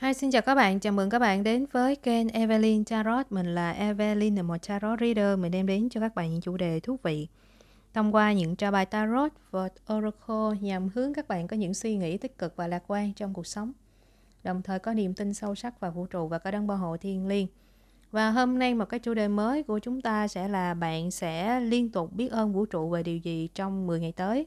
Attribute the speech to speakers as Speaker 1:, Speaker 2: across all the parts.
Speaker 1: Hi, xin chào các bạn. Chào mừng các bạn đến với kênh Evelyn Tarot. Mình là Evelyn, một tarot reader. Mình đem đến cho các bạn những chủ đề thú vị. Thông qua những trò bài tarot và oracle nhằm hướng các bạn có những suy nghĩ tích cực và lạc quan trong cuộc sống. Đồng thời có niềm tin sâu sắc vào vũ trụ và có đấng bảo hộ thiên liêng. Và hôm nay một cái chủ đề mới của chúng ta sẽ là bạn sẽ liên tục biết ơn vũ trụ về điều gì trong 10 ngày tới.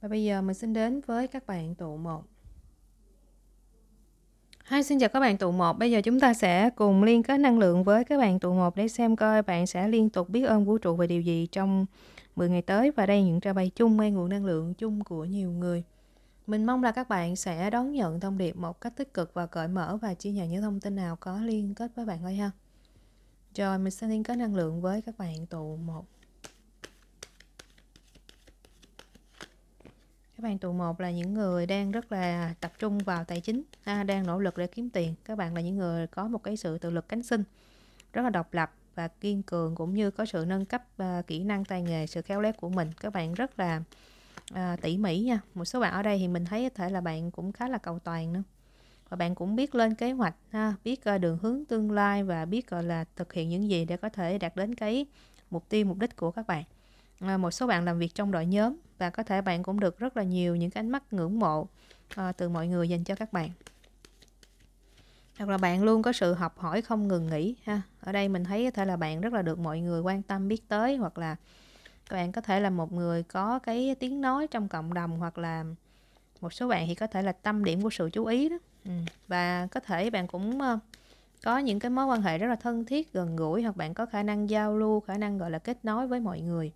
Speaker 1: Và bây giờ mình xin đến với các bạn tụ 1. Hi, xin chào các bạn tụ 1. Bây giờ chúng ta sẽ cùng liên kết năng lượng với các bạn tụ 1 để xem coi bạn sẽ liên tục biết ơn vũ trụ về điều gì trong 10 ngày tới. Và đây những trao bày chung mang nguồn năng lượng chung của nhiều người. Mình mong là các bạn sẽ đón nhận thông điệp một cách tích cực và cởi mở và chia nhận những thông tin nào có liên kết với bạn ơi ha. Rồi mình sẽ liên kết năng lượng với các bạn tụ 1. các bạn tụ một là những người đang rất là tập trung vào tài chính à, đang nỗ lực để kiếm tiền các bạn là những người có một cái sự tự lực cánh sinh rất là độc lập và kiên cường cũng như có sự nâng cấp uh, kỹ năng tay nghề sự khéo léo của mình các bạn rất là uh, tỉ mỉ nha một số bạn ở đây thì mình thấy có thể là bạn cũng khá là cầu toàn nữa và bạn cũng biết lên kế hoạch ha, biết uh, đường hướng tương lai và biết gọi là thực hiện những gì để có thể đạt đến cái mục tiêu mục đích của các bạn một số bạn làm việc trong đội nhóm và có thể bạn cũng được rất là nhiều những cái ánh mắt ngưỡng mộ uh, từ mọi người dành cho các bạn hoặc là bạn luôn có sự học hỏi không ngừng nghỉ ha ở đây mình thấy có thể là bạn rất là được mọi người quan tâm biết tới hoặc là các bạn có thể là một người có cái tiếng nói trong cộng đồng hoặc là một số bạn thì có thể là tâm điểm của sự chú ý đó ừ. và có thể bạn cũng ờ, có những cái mối quan hệ rất là thân thiết gần gũi hoặc bạn có khả năng giao lưu khả năng gọi là kết nối với mọi người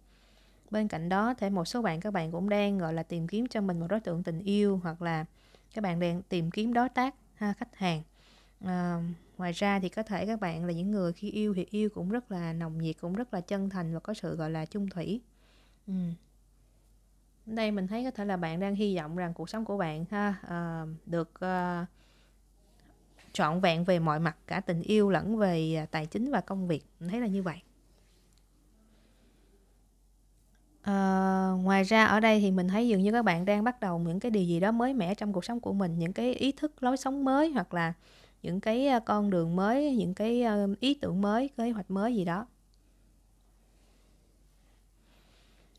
Speaker 1: bên cạnh đó thể một số bạn các bạn cũng đang gọi là tìm kiếm cho mình một đối tượng tình yêu hoặc là các bạn đang tìm kiếm đối tác ha, khách hàng à, ngoài ra thì có thể các bạn là những người khi yêu thì yêu cũng rất là nồng nhiệt cũng rất là chân thành và có sự gọi là chung thủy ừ. đây mình thấy có thể là bạn đang hy vọng rằng cuộc sống của bạn ha à, được à, trọn vẹn về mọi mặt cả tình yêu lẫn về à, tài chính và công việc mình thấy là như vậy Ờ, ngoài ra ở đây thì mình thấy dường như các bạn đang bắt đầu những cái điều gì đó mới mẻ trong cuộc sống của mình, những cái ý thức lối sống mới hoặc là những cái ờ, con đường mới, những cái ờ, ý tưởng mới, kế hoạch mới gì đó.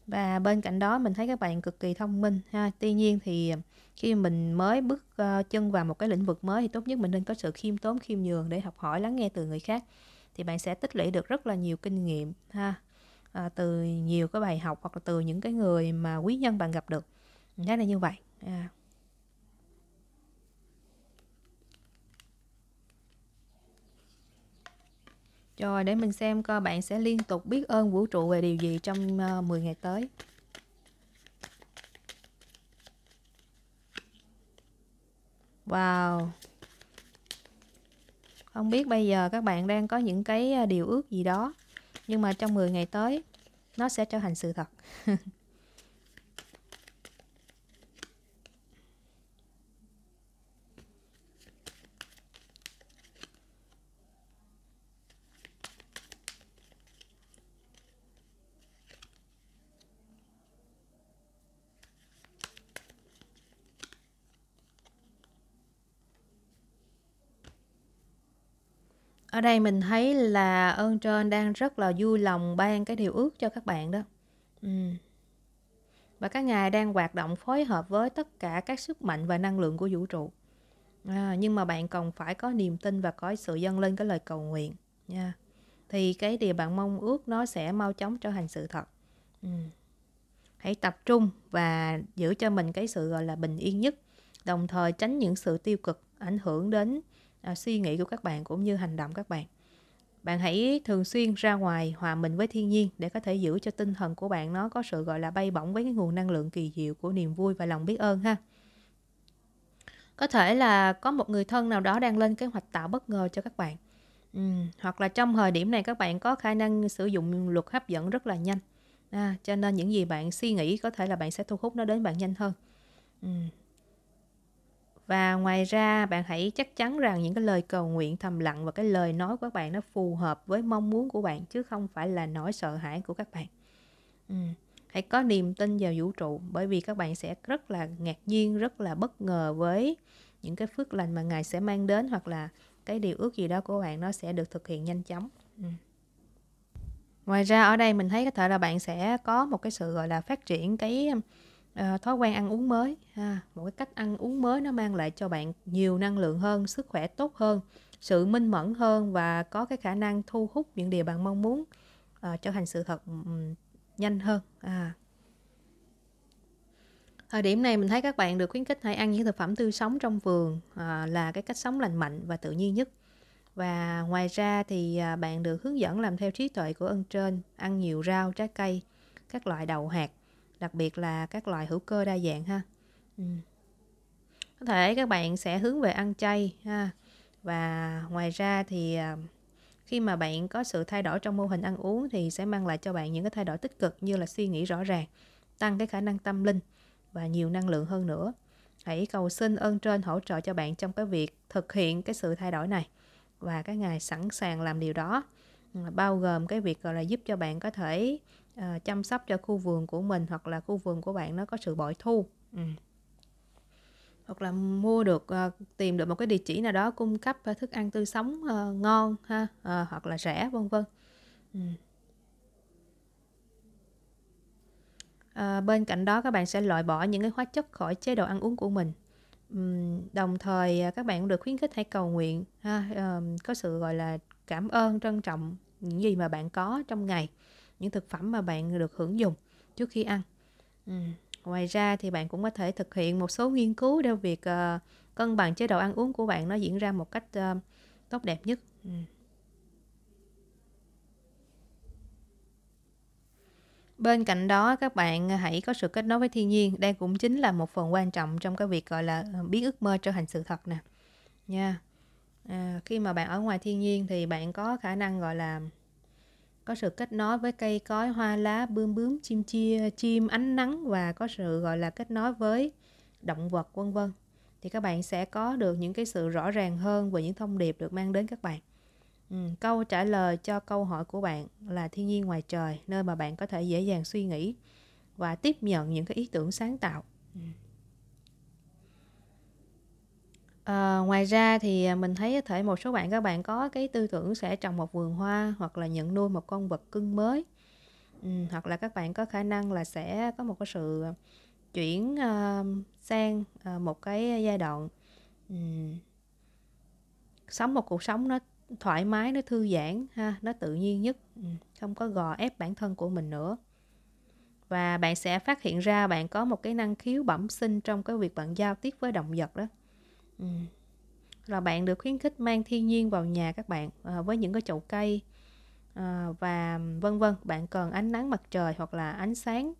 Speaker 1: Và bên cạnh đó mình thấy các bạn cực kỳ thông minh ha. Tuy nhiên thì khi mình mới bước ờ, chân vào một cái lĩnh vực mới thì tốt nhất mình nên có sự khiêm tốn, khiêm nhường để học hỏi, lắng nghe từ người khác. Thì bạn sẽ tích lũy được rất là nhiều kinh nghiệm ha à, từ nhiều cái bài học hoặc là từ những cái người mà quý nhân bạn gặp được thế là như vậy à. Rồi để mình xem coi bạn sẽ liên tục biết ơn vũ trụ về điều gì trong uh, à, 10 ngày tới. Wow. Không biết bây giờ các bạn đang có những cái à, điều ước gì đó nhưng mà trong 10 ngày tới nó sẽ trở thành sự thật Ở đây mình thấy là ơn trên đang rất là vui lòng ban cái điều ước cho các bạn đó. Ừ. Và các ngài đang hoạt động phối hợp với tất cả các sức mạnh và năng lượng của vũ trụ. À, nhưng mà bạn cần phải có niềm tin và có sự dâng lên cái lời cầu nguyện nha. Thì cái điều bạn mong ước nó sẽ mau chóng trở thành sự thật. Ừ. Hãy tập trung và giữ cho mình cái sự gọi là bình yên nhất, đồng thời tránh những sự tiêu cực ảnh hưởng đến à, suy nghĩ của các bạn cũng như hành động các bạn bạn hãy thường xuyên ra ngoài hòa mình với thiên nhiên để có thể giữ cho tinh thần của bạn nó có sự gọi là bay bổng với cái nguồn năng lượng kỳ diệu của niềm vui và lòng biết ơn ha có thể là có một người thân nào đó đang lên kế hoạch tạo bất ngờ cho các bạn ừ, hoặc là trong thời điểm này các bạn có khả năng sử dụng luật hấp dẫn rất là nhanh à, cho nên những gì bạn suy nghĩ có thể là bạn sẽ thu hút nó đến bạn nhanh hơn ừ, và ngoài ra bạn hãy chắc chắn rằng những cái lời cầu nguyện thầm lặng và cái lời nói của các bạn nó phù hợp với mong muốn của bạn chứ không phải là nỗi sợ hãi của các bạn ừ. hãy có niềm tin vào vũ trụ bởi vì các bạn sẽ rất là ngạc nhiên rất là bất ngờ với những cái phước lành mà ngài sẽ mang đến hoặc là cái điều ước gì đó của bạn nó sẽ được thực hiện nhanh chóng ừ. ngoài ra ở đây mình thấy có thể là bạn sẽ có một cái sự gọi là phát triển cái Ờ, thói quen ăn uống mới ha một cái cách ăn uống mới nó mang lại cho bạn nhiều năng lượng hơn sức khỏe tốt hơn sự minh mẫn hơn và có cái khả năng thu hút những điều bạn mong muốn à, trở thành sự thật um, nhanh hơn à thời điểm này mình thấy các bạn được khuyến khích hãy ăn những thực phẩm tươi sống trong vườn à, là cái cách sống lành mạnh và tự nhiên nhất và ngoài ra thì à, bạn được hướng dẫn làm theo trí tuệ của ân trên ăn nhiều rau trái cây các loại đậu hạt đặc biệt là các loại hữu cơ đa dạng ha ừ. có thể các bạn sẽ hướng về ăn chay ha và ngoài ra thì à, khi mà bạn có sự thay đổi trong mô hình ăn uống thì sẽ mang lại cho bạn những cái thay đổi tích cực như là suy nghĩ rõ ràng tăng cái khả năng tâm linh và nhiều năng lượng hơn nữa hãy cầu xin ơn trên hỗ trợ cho bạn trong cái việc thực hiện cái sự thay đổi này và các ngài sẵn sàng làm điều đó ừ, bao gồm cái việc gọi là giúp cho bạn có thể à, chăm sóc cho khu vườn của mình hoặc là khu vườn của bạn nó có sự bội thu ừ. hoặc là mua được à, tìm được một cái địa chỉ nào đó cung cấp à, thức ăn tươi sống à, ngon ha à, hoặc là rẻ vân vân ừ. à, bên cạnh đó các bạn sẽ loại bỏ những cái hóa chất khỏi chế độ ăn uống của mình đồng thời các bạn cũng được khuyến khích hãy cầu nguyện ha, có sự gọi là cảm ơn trân trọng những gì mà bạn có trong ngày những thực phẩm mà bạn được hưởng dùng trước khi ăn ừ. ngoài ra thì bạn cũng có thể thực hiện một số nghiên cứu để việc uh, cân bằng chế độ ăn uống của bạn nó diễn ra một cách uh, tốt đẹp nhất ừ. bên cạnh đó các bạn hãy có sự kết nối với thiên nhiên đây cũng chính là một phần quan trọng trong cái việc gọi là ờ, biến ước mơ trở thành sự thật nè nha à, khi mà bạn ở ngoài thiên nhiên thì bạn có khả năng gọi là có sự kết nối với cây cối hoa lá bươm bướm chim chia chim ánh nắng và có sự gọi là kết nối với động vật vân vân thì các bạn sẽ có được những cái sự rõ ràng hơn về những thông điệp được mang đến các bạn ừ, câu trả lời cho câu hỏi của bạn là thiên nhiên ngoài trời nơi mà bạn có thể dễ dàng suy nghĩ và tiếp nhận những cái ý tưởng sáng tạo ừ. Ờ, ngoài ra thì, à, mình thấy có thể một số bạn các bạn có cái tư tưởng sẽ trồng một vườn hoa hoặc là nhận nuôi một con vật cưng mới. Ừm, hoặc là các bạn có khả năng là sẽ có một cái sự chuyển, ờ, sang, ờ, một cái giai đoạn, ừm sống một cuộc sống nó thoải mái, nó thư giãn ha, nó tự nhiên nhất, ừm, không có gò ép bản thân của mình nữa. Và bạn sẽ phát hiện ra bạn có một cái năng khiếu bẩm sinh trong cái việc bạn giao tiếp với động vật đó. Ừ. là bạn được khuyến khích mang thiên nhiên vào nhà các bạn à, với những cái chậu cây à, và vân vân bạn cần ánh nắng mặt trời hoặc là ánh sáng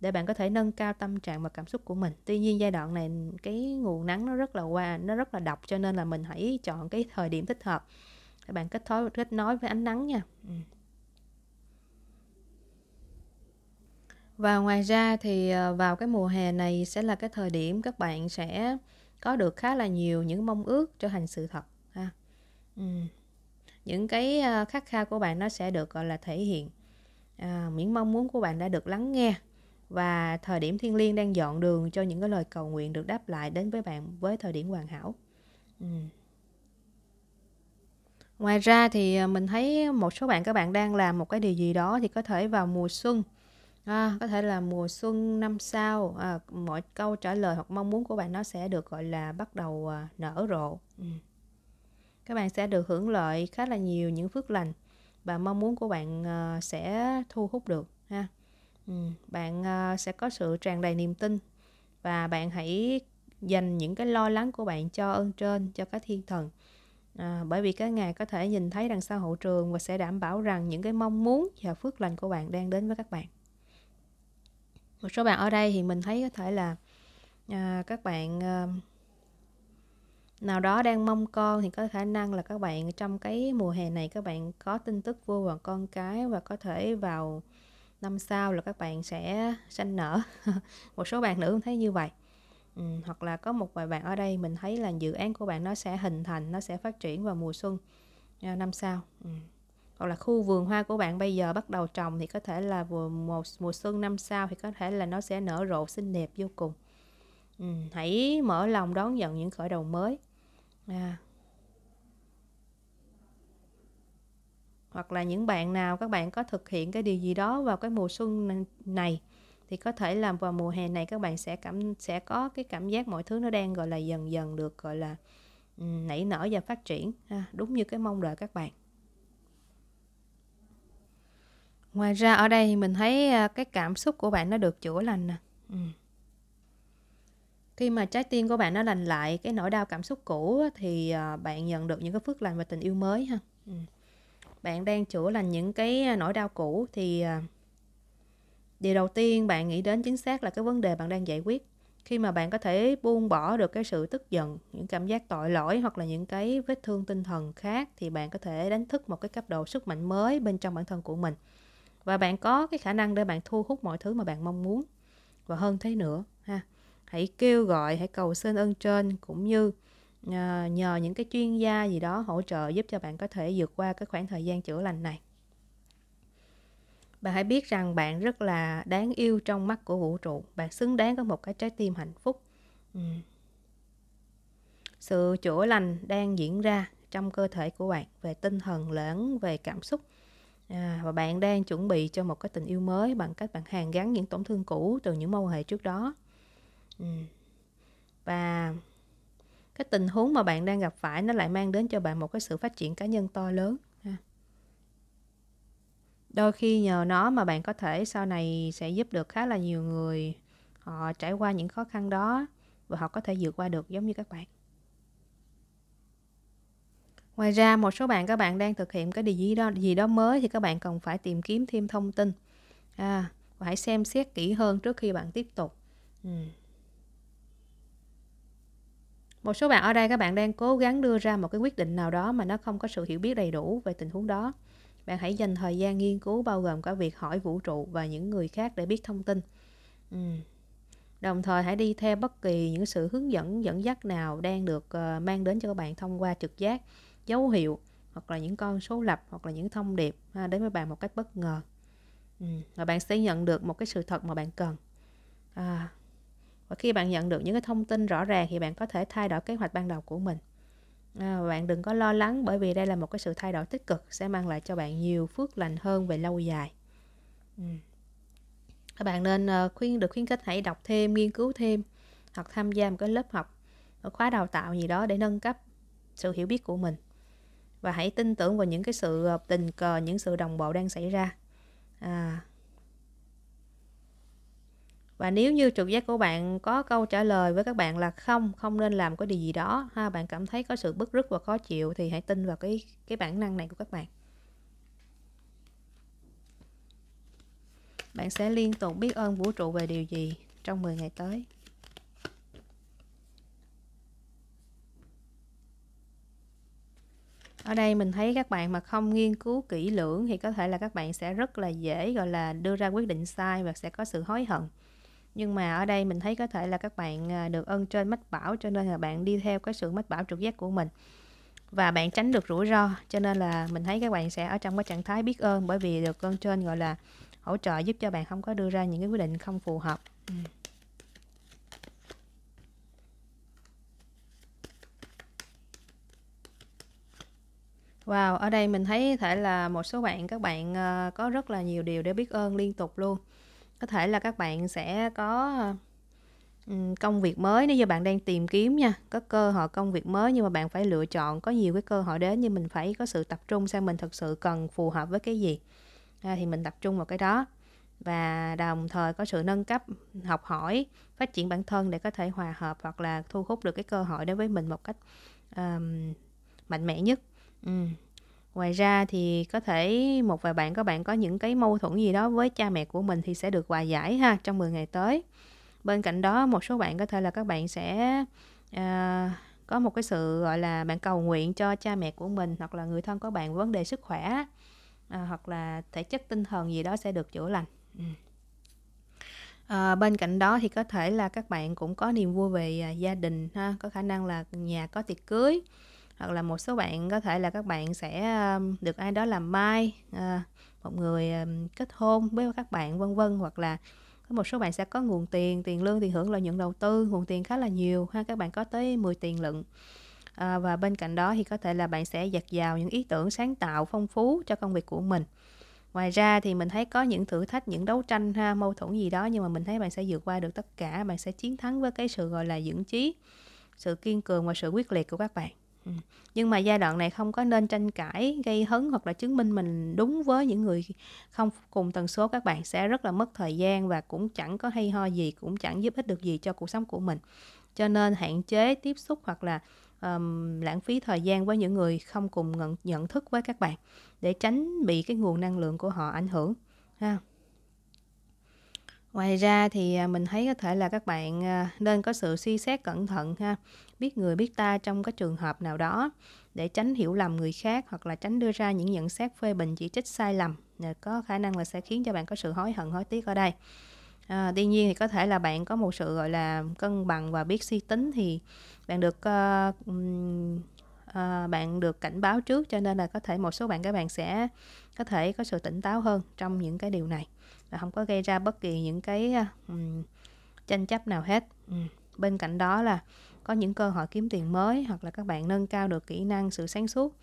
Speaker 1: để bạn có thể nâng cao tâm trạng và cảm xúc của mình tuy nhiên giai đoạn này cái nguồn nắng nó rất là qua nó rất là độc cho nên là mình hãy chọn cái thời điểm thích hợp để bạn kết nối kết nối với ánh nắng nha ừ. và ngoài ra thì ờ, vào cái mùa hè này sẽ là cái thời điểm các bạn sẽ có được khá là nhiều những mong ước trở thành sự thật ha ừ. những cái ờ, khát khao của bạn nó sẽ được gọi là thể hiện à, những mong muốn của bạn đã được lắng nghe và thời điểm thiên liêng đang dọn đường cho những cái lời cầu nguyện được đáp lại đến với bạn với thời điểm hoàn hảo ừ. ngoài ra thì ờ, mình thấy một số bạn các bạn đang làm một cái điều gì đó thì có thể vào mùa xuân à, có thể là mùa xuân năm sau à, mọi câu trả lời hoặc mong muốn của bạn nó sẽ được gọi là bắt đầu à, nở rộ ừ. các bạn sẽ được hưởng lợi khá là nhiều những phước lành và mong muốn của bạn à, sẽ thu hút được ha ừ. bạn à, sẽ có sự tràn đầy niềm tin và bạn hãy dành những cái lo lắng của bạn cho ơn trên cho các thiên thần à, bởi vì các ngài có thể nhìn thấy đằng sau hậu trường và sẽ đảm bảo rằng những cái mong muốn và phước lành của bạn đang đến với các bạn một số bạn ở đây thì mình thấy có thể là à, các bạn à, nào đó đang mong con thì có khả năng là các bạn trong cái mùa hè này các bạn có tin tức vô vàng con cái và có thể vào năm sau là các bạn sẽ sanh nở một số bạn nữ cũng thấy như vậy ừ, hoặc là có một vài bạn ở đây mình thấy là dự án của bạn nó sẽ hình thành nó sẽ phát triển vào mùa xuân à, năm sau ừ hoặc là khu vườn hoa của bạn bây giờ bắt đầu trồng thì có thể là vừa một mùa xuân năm sau thì có thể là nó sẽ nở rộ xinh đẹp vô cùng ừ, hãy mở lòng đón nhận những khởi đầu mới à. hoặc là những bạn nào các bạn có thực hiện cái điều gì đó vào cái mùa xuân này thì có thể làm vào mùa hè này các bạn sẽ cảm sẽ có cái cảm giác mọi thứ nó đang gọi là dần dần được gọi là ừ, nảy nở và phát triển à, đúng như cái mong đợi các bạn Ngoài ra ở đây thì mình thấy à, cái cảm xúc của bạn nó được chữa lành nè. Ừ. Khi mà trái tim của bạn nó lành lại cái nỗi đau cảm xúc cũ thì à, bạn nhận được những cái phước lành và tình yêu mới ha. Ừ. Bạn đang chữa lành những cái à, nỗi đau cũ thì điều đầu tiên bạn nghĩ đến chính xác là cái vấn đề bạn đang giải quyết. Khi mà bạn có thể buông bỏ được cái sự tức giận, những cảm giác tội lỗi hoặc là những cái vết thương tinh thần khác thì bạn có thể đánh thức một cái cấp độ sức mạnh mới bên trong bản thân của mình và bạn có cái khả năng để bạn thu hút mọi thứ mà bạn mong muốn và hơn thế nữa ha hãy kêu gọi hãy cầu xin ơn trên cũng như nhờ, à, nhờ những cái chuyên gia gì đó hỗ trợ giúp cho bạn có thể vượt qua cái khoảng thời gian chữa lành này bạn hãy biết rằng bạn rất là đáng yêu trong mắt của vũ trụ bạn xứng đáng có một cái trái tim hạnh phúc ừ. sự chữa lành đang diễn ra trong cơ thể của bạn về tinh thần lẫn về cảm xúc à, và bạn đang chuẩn bị cho một cái tình yêu mới bằng cách bạn hàn gắn những tổn thương cũ từ những mối quan hệ trước đó ừ. và cái tình huống mà bạn đang gặp phải nó lại mang đến cho bạn một cái sự phát triển cá nhân to lớn ha. đôi khi nhờ nó mà bạn có thể sau này sẽ giúp được khá là nhiều người họ trải qua những khó khăn đó và họ có thể vượt qua được giống như các bạn Ngoài ra một số bạn các bạn đang thực hiện cái điều gì đó gì đó mới thì các bạn cần phải tìm kiếm thêm thông tin. À, và hãy xem xét kỹ hơn trước khi bạn tiếp tục. Ừ. Một số bạn ở đây các bạn đang cố gắng đưa ra một cái quyết định nào đó mà nó không có sự hiểu biết đầy đủ về tình huống đó. Bạn hãy dành thời gian nghiên cứu bao gồm cả việc hỏi vũ trụ và những người khác để biết thông tin. Ừ. Đồng thời hãy đi theo bất kỳ những sự hướng dẫn dẫn dắt nào đang được ờ, mang đến cho các bạn thông qua trực giác dấu hiệu hoặc là những con số lập hoặc là những thông điệp ha, đến với bạn một cách bất ngờ ừ. và bạn sẽ nhận được một cái sự thật mà bạn cần à, và khi bạn nhận được những cái thông tin rõ ràng thì bạn có thể thay đổi kế hoạch ban đầu của mình à, bạn đừng có lo lắng bởi vì đây là một cái sự thay đổi tích cực sẽ mang lại cho bạn nhiều phước lành hơn về lâu dài ừ. các bạn nên ờ, khuyên được khuyến khích hãy đọc thêm nghiên cứu thêm hoặc tham gia một cái lớp học một khóa đào tạo gì đó để nâng cấp sự hiểu biết của mình và hãy tin tưởng vào những cái sự ờ, tình cờ những sự đồng bộ đang xảy ra à. và nếu như trực giác của bạn có câu trả lời với các bạn là không không nên làm cái điều gì đó ha bạn cảm thấy có sự bức rứt và khó chịu thì hãy tin vào cái cái bản năng này của các bạn bạn sẽ liên tục biết ơn vũ trụ về điều gì trong 10 ngày tới ở đây mình thấy các bạn mà không nghiên cứu kỹ lưỡng thì có thể là các bạn sẽ rất là dễ gọi là đưa ra quyết định sai và sẽ có sự hối hận nhưng mà ở đây mình thấy có thể là các bạn à, được ơn trên mách bảo cho nên là bạn đi theo cái sự mách bảo trực giác của mình và bạn tránh được rủi ro cho nên là mình thấy các bạn sẽ ở trong cái trạng thái biết ơn bởi vì được ơn trên gọi là hỗ trợ giúp cho bạn không có đưa ra những cái quyết định không phù hợp ừ. Wow, ở đây mình thấy thể là một số bạn các bạn ờ, có rất là nhiều điều để biết ơn liên tục luôn. Có thể là các bạn sẽ có, ờ, công việc mới nếu như bạn đang tìm kiếm nha, có cơ hội công việc mới nhưng mà bạn phải lựa chọn, có nhiều cái cơ hội đến nhưng mình phải có sự tập trung xem mình thật sự cần phù hợp với cái gì. À, thì mình tập trung vào cái đó và đồng thời có sự nâng cấp, học hỏi, phát triển bản thân để có thể hòa hợp hoặc là thu hút được cái cơ hội đến với mình một cách, ờm, mạnh mẽ nhất. Ừ. Ngoài ra thì có thể một vài bạn các bạn có những cái mâu thuẫn gì đó với cha mẹ của mình thì sẽ được hòa giải ha trong 10 ngày tới. Bên cạnh đó một số bạn có thể là các bạn sẽ à, có một cái sự gọi là bạn cầu nguyện cho cha mẹ của mình hoặc là người thân của bạn vấn đề sức khỏe à, hoặc là thể chất tinh thần gì đó sẽ được chữa lành. Ừ. Ờ, bên cạnh đó thì có thể là các bạn cũng có niềm vui về à, gia đình ha, có khả năng là nhà có tiệc cưới hoặc là một số bạn có thể là các bạn sẽ được ai đó làm mai ờ, một người kết hôn với các bạn vân vân hoặc là có một số bạn sẽ có nguồn tiền tiền lương tiền hưởng lợi nhuận đầu tư nguồn tiền khá là nhiều ha các bạn có tới 10 tiền lượng à, ờ, và bên cạnh đó thì có thể là bạn sẽ dạt dào những ý tưởng sáng tạo phong phú cho công việc của mình ngoài ra thì mình thấy có những thử thách những đấu tranh ha mâu thuẫn gì đó nhưng mà mình thấy bạn sẽ vượt qua được tất cả bạn sẽ chiến thắng với cái sự gọi là dưỡng trí sự kiên cường và sự quyết liệt của các bạn Ừ. nhưng mà giai đoạn này không có nên tranh cãi gây hấn hoặc là chứng minh mình đúng với những người không cùng tần số các bạn sẽ rất là mất thời gian và cũng chẳng có hay ho gì cũng chẳng giúp ích được gì cho cuộc sống của mình cho nên hạn chế tiếp xúc hoặc là um, lãng phí thời gian với những người không cùng nhận, nhận thức với các bạn để tránh bị cái nguồn năng lượng của họ ảnh hưởng ha Ngoài ra thì à, mình thấy có thể là các bạn à, nên có sự suy xét cẩn thận ha, biết người biết ta trong các trường hợp nào đó để tránh hiểu lầm người khác hoặc là tránh đưa ra những nhận xét phê bình chỉ trích sai lầm à, có khả năng là sẽ khiến cho bạn có sự hối hận hối tiếc ở đây. À, tuy nhiên thì có thể là bạn có một sự gọi là cân bằng và biết suy tính thì bạn được uh, uh, bạn được cảnh báo trước cho nên là có thể một số bạn các bạn sẽ có thể có sự tỉnh táo hơn trong những cái điều này là không có gây ra bất kỳ những cái um, tranh chấp nào hết ừ. bên cạnh đó là có những cơ hội kiếm tiền mới hoặc là các bạn nâng cao được kỹ năng sự sáng suốt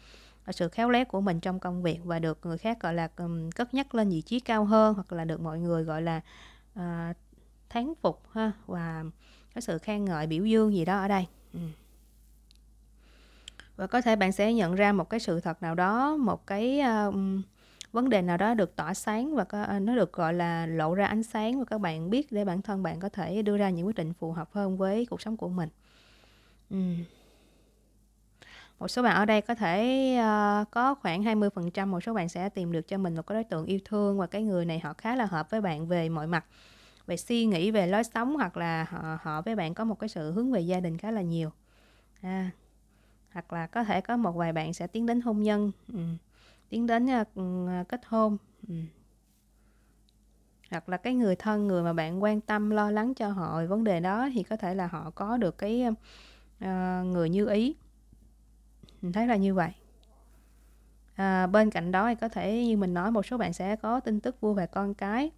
Speaker 1: à, sự khéo léo của mình trong công việc và được người khác gọi là um, cất nhắc lên vị trí cao hơn hoặc là được mọi người gọi là uh, thán phục ha và có sự khen ngợi biểu dương gì đó ở đây và có thể bạn sẽ nhận ra một cái sự thật nào đó một cái uh, vấn đề nào đó được tỏa sáng và có, à, nó được gọi là lộ ra ánh sáng và các bạn biết để bản thân bạn có thể đưa ra những quyết định phù hợp hơn với cuộc sống của mình uhm. một số bạn ở đây có thể uh, có khoảng 20% một số bạn sẽ tìm được cho mình một cái đối tượng yêu thương và cái người này họ khá là hợp với bạn về mọi mặt về suy nghĩ về lối sống hoặc là họ họ với bạn có một cái sự hướng về gia đình khá là nhiều à, hoặc là có thể có một vài bạn sẽ tiến đến hôn nhân uhm tiến đến à, à, kết hôn ừ. hoặc là cái người thân người mà bạn quan tâm lo lắng cho họ vấn đề đó thì có thể là họ có được cái uh, người như ý mình thấy là như vậy à, bên cạnh đó thì có thể như mình nói một số bạn sẽ có tin tức vui về con cái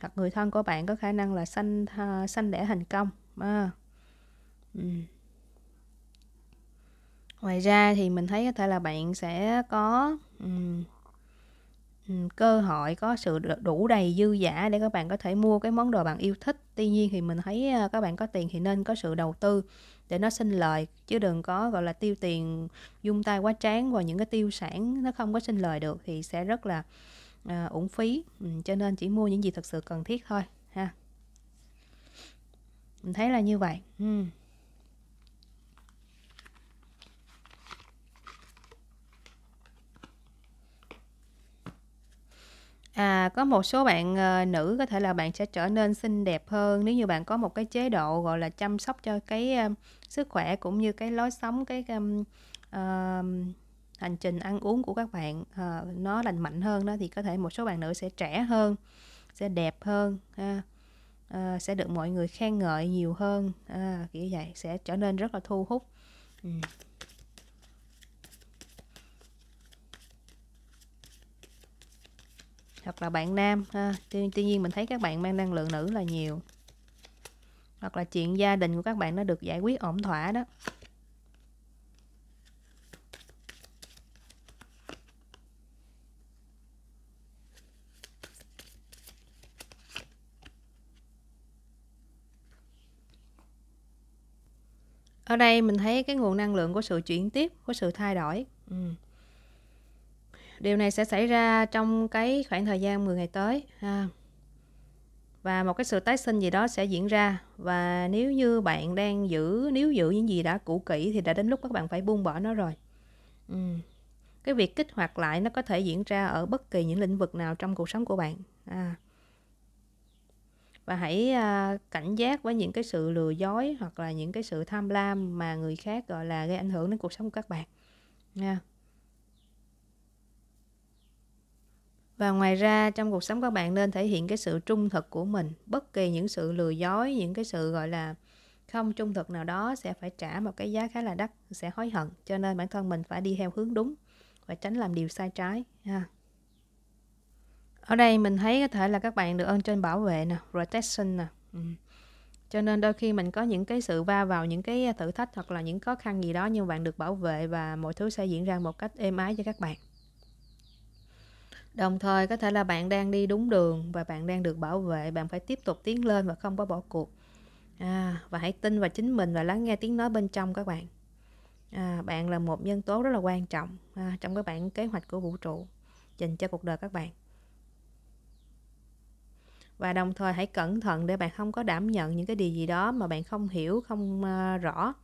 Speaker 1: hoặc người thân của bạn có khả năng là sanh uh, sanh đẻ thành công à. ừ. ngoài ra thì mình thấy có thể là bạn sẽ có cơ hội có sự đủ đầy dư giả để các bạn có thể mua cái món đồ bạn yêu thích tuy nhiên thì mình thấy ờ, các bạn có tiền thì nên có sự đầu tư để nó sinh lời chứ đừng có gọi là tiêu tiền dung tay quá tráng vào những cái tiêu sản nó không có sinh lời được thì sẽ rất là ờ, uổng phí cho nên chỉ mua những gì thật sự cần thiết thôi ha mình thấy là như vậy ừ. À, có một số bạn, ờ, nữ có thể là bạn sẽ trở nên xinh đẹp hơn nếu như bạn có một cái chế độ, gọi là, chăm sóc cho cái, a, ờ, sức khỏe cũng như cái lối sống, cái, ưm, ờm, hành trình ăn uống của các bạn, ờ, nó lành mạnh hơn đó, thì có thể một số bạn nữ sẽ trẻ hơn, sẽ đẹp hơn ha, ờ, sẽ được mọi người khen ngợi nhiều hơn, à, kiểu vậy, sẽ trở nên rất là thu hút. Ừm. hoặc là bạn nam ha tuy, tuy nhiên mình thấy các bạn mang năng lượng nữ là nhiều hoặc là chuyện gia đình của các bạn nó được giải quyết ổn thỏa đó ở đây mình thấy cái nguồn năng lượng của sự chuyển tiếp của sự thay đổi ừ. Điều này sẽ xảy ra trong cái khoảng thời gian 10 ngày tới. Ha. Và một cái sự tái sinh gì đó sẽ diễn ra. Và nếu như bạn đang giữ, nếu giữ những gì đã cũ kỹ thì đã đến lúc các bạn phải buông bỏ nó rồi. Ừ. Cái việc kích hoạt lại nó có thể diễn ra ở bất kỳ những lĩnh vực nào trong cuộc sống của bạn. À. Và hãy à, cảnh giác với những cái sự lừa dối hoặc là những cái sự tham lam mà người khác gọi là gây ảnh hưởng đến cuộc sống của các bạn. Nha. Yeah. và ngoài ra trong cuộc sống các bạn nên thể hiện cái sự trung thực của mình bất kỳ những sự lừa dối những cái sự gọi là không trung thực nào đó sẽ phải trả một cái giá khá là đắt sẽ hối hận cho nên bản thân mình phải đi theo hướng đúng và tránh làm điều sai trái ha ở đây mình thấy có thể là các bạn được ơn trên bảo vệ nè protection nè ừ. cho nên đôi khi mình có những cái sự va vào những cái thử thách hoặc là những khó khăn gì đó nhưng bạn được bảo vệ và mọi thứ sẽ diễn ra một cách êm ái cho các bạn Đồng thời có thể là bạn đang đi đúng đường và bạn đang được bảo vệ, bạn phải tiếp tục tiến lên và không có bỏ cuộc. À, và hãy tin vào chính mình và lắng nghe tiếng nói bên trong các bạn. À, bạn là một nhân tố rất là quan trọng à, trong các bản kế hoạch của vũ trụ dành cho cuộc đời các bạn. Và đồng thời hãy cẩn thận để bạn không có đảm nhận những cái điều gì đó mà bạn không hiểu, không uh, rõ.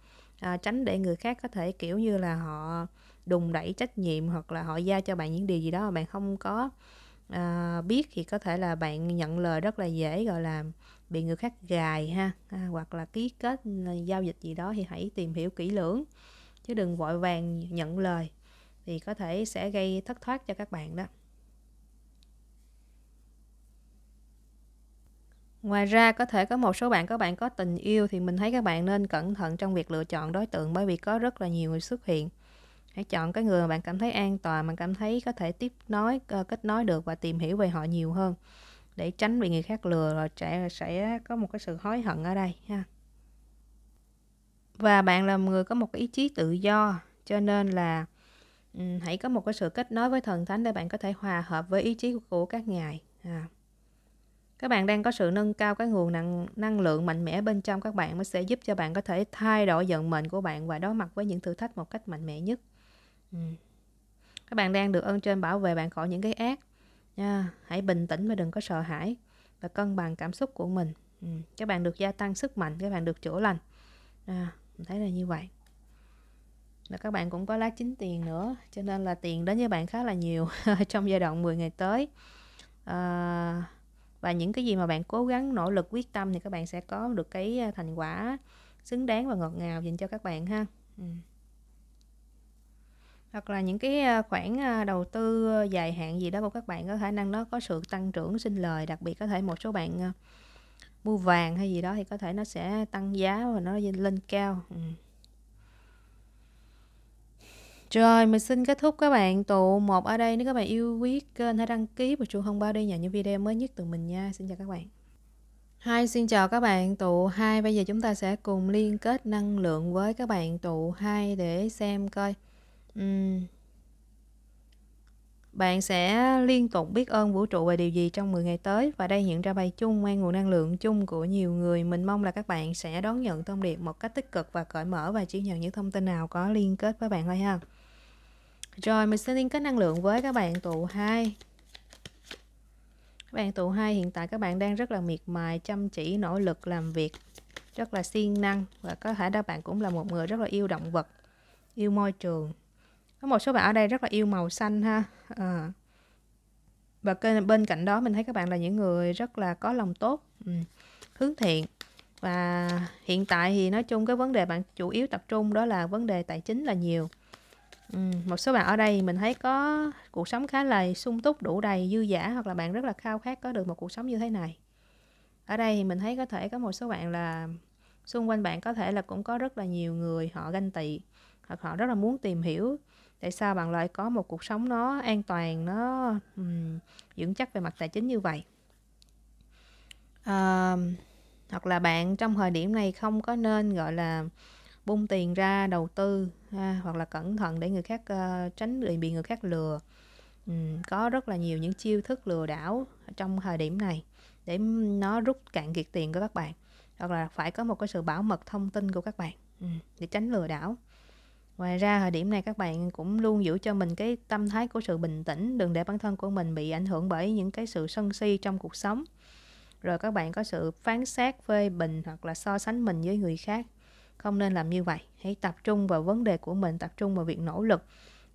Speaker 1: À, tránh để người khác có thể kiểu như là họ đùng đẩy trách nhiệm hoặc là họ giao cho bạn những điều gì đó mà bạn không có uh, biết thì có thể là bạn nhận lời rất là dễ gọi là bị người khác gài ha à, hoặc là ký kết à, giao dịch gì đó thì hãy tìm hiểu kỹ lưỡng chứ đừng vội vàng nhận lời thì có thể sẽ gây thất thoát cho các bạn đó Ngoài ra có thể có một số bạn các bạn có tình yêu thì mình thấy các bạn nên cẩn thận trong việc lựa chọn đối tượng bởi vì có rất là nhiều người xuất hiện hãy chọn cái người mà bạn cảm thấy an toàn bạn cảm thấy có thể tiếp nối ờ, kết nối được và tìm hiểu về họ nhiều hơn để tránh bị người khác lừa rồi sẽ sẽ có một cái sự hối hận ở đây ha và bạn là người có một cái ý chí tự do cho nên là um, hãy có một cái sự kết nối với thần thánh để bạn có thể hòa hợp với ý chí của các ngài à. các bạn đang có sự nâng cao cái nguồn năng, năng lượng mạnh mẽ bên trong các bạn mới sẽ giúp cho bạn có thể thay đổi vận mệnh của bạn và đối mặt với những thử thách một cách mạnh mẽ nhất Ừ. Các bạn đang được ơn trên bảo vệ bạn khỏi những cái ác nha. Hãy bình tĩnh và đừng có sợ hãi và cân bằng cảm xúc của mình. Ừ, các bạn được gia tăng sức mạnh, các bạn được chữa lành. À, mình thấy là như vậy. và các bạn cũng có lá chín tiền nữa, cho nên là tiền đến với bạn khá là nhiều trong giai đoạn 10 ngày tới. À, và những cái gì mà bạn cố gắng nỗ lực quyết tâm thì các bạn sẽ có được cái à, thành quả xứng đáng và ngọt ngào dành cho các bạn ha. Ừ hoặc là những cái à, khoản à, đầu tư à, dài hạn gì đó của các bạn có khả năng nó có sự tăng trưởng sinh lời đặc biệt có thể một số bạn mua vàng hay gì đó thì có thể nó sẽ tăng giá và nó lên cao ừ. Rồi mình xin kết thúc các bạn tụ một ở đây nếu các bạn yêu quý kênh hãy đăng ký và chuông thông báo để nhận những video mới nhất từ mình nha. Xin chào các bạn. Hai xin chào các bạn tụ hai bây giờ chúng ta sẽ cùng liên kết năng lượng với các bạn tụ hai để xem coi bạn sẽ liên tục biết ơn vũ trụ về điều gì trong 10 ngày tới và đây hiện ra bài chung mang nguồn năng lượng chung của nhiều người. Mình mong là các bạn sẽ đón nhận thông điệp một cách tích cực và cởi mở và chỉ nhận những thông tin nào có liên kết với bạn thôi ha. Rồi mình sẽ liên kết năng lượng với các bạn tụ 2. Các bạn tụ 2 hiện tại các bạn đang rất là miệt mài, chăm chỉ, nỗ lực làm việc, rất là siêng năng và có thể các bạn cũng là một người rất là yêu động vật, yêu môi trường, có một số bạn ở đây rất là yêu màu xanh ha à. và bên cạnh đó mình thấy các bạn là những người rất là có lòng tốt ừ, hướng thiện và hiện tại thì nói chung cái vấn đề bạn chủ yếu tập trung đó là vấn đề tài chính là nhiều ừ. một số bạn ở đây mình thấy có cuộc sống khá là sung túc đủ đầy dư giả hoặc là bạn rất là khao khát có được một cuộc sống như thế này ở đây thì mình thấy có thể có một số bạn là xung quanh bạn có thể là cũng có rất là nhiều người họ ganh tị hoặc họ rất là muốn tìm hiểu tại sao bạn lại có một cuộc sống nó an toàn nó um, vững chắc về mặt tài chính như vậy à, hoặc là bạn trong thời điểm này không có nên gọi là bung tiền ra đầu tư ha, hoặc là cẩn thận để người khác uh, tránh bị người khác lừa um, có rất là nhiều những chiêu thức lừa đảo trong thời điểm này để nó rút cạn kiệt tiền của các bạn hoặc là phải có một cái sự bảo mật thông tin của các bạn um, để tránh lừa đảo ngoài ra thời điểm này các bạn cũng luôn giữ cho mình cái tâm thái của sự bình tĩnh đừng để bản thân của mình bị ảnh hưởng bởi những cái sự sân si trong cuộc sống rồi các bạn có sự phán xét phê bình hoặc là so sánh mình với người khác không nên làm như vậy hãy tập trung vào vấn đề của mình tập trung vào việc nỗ lực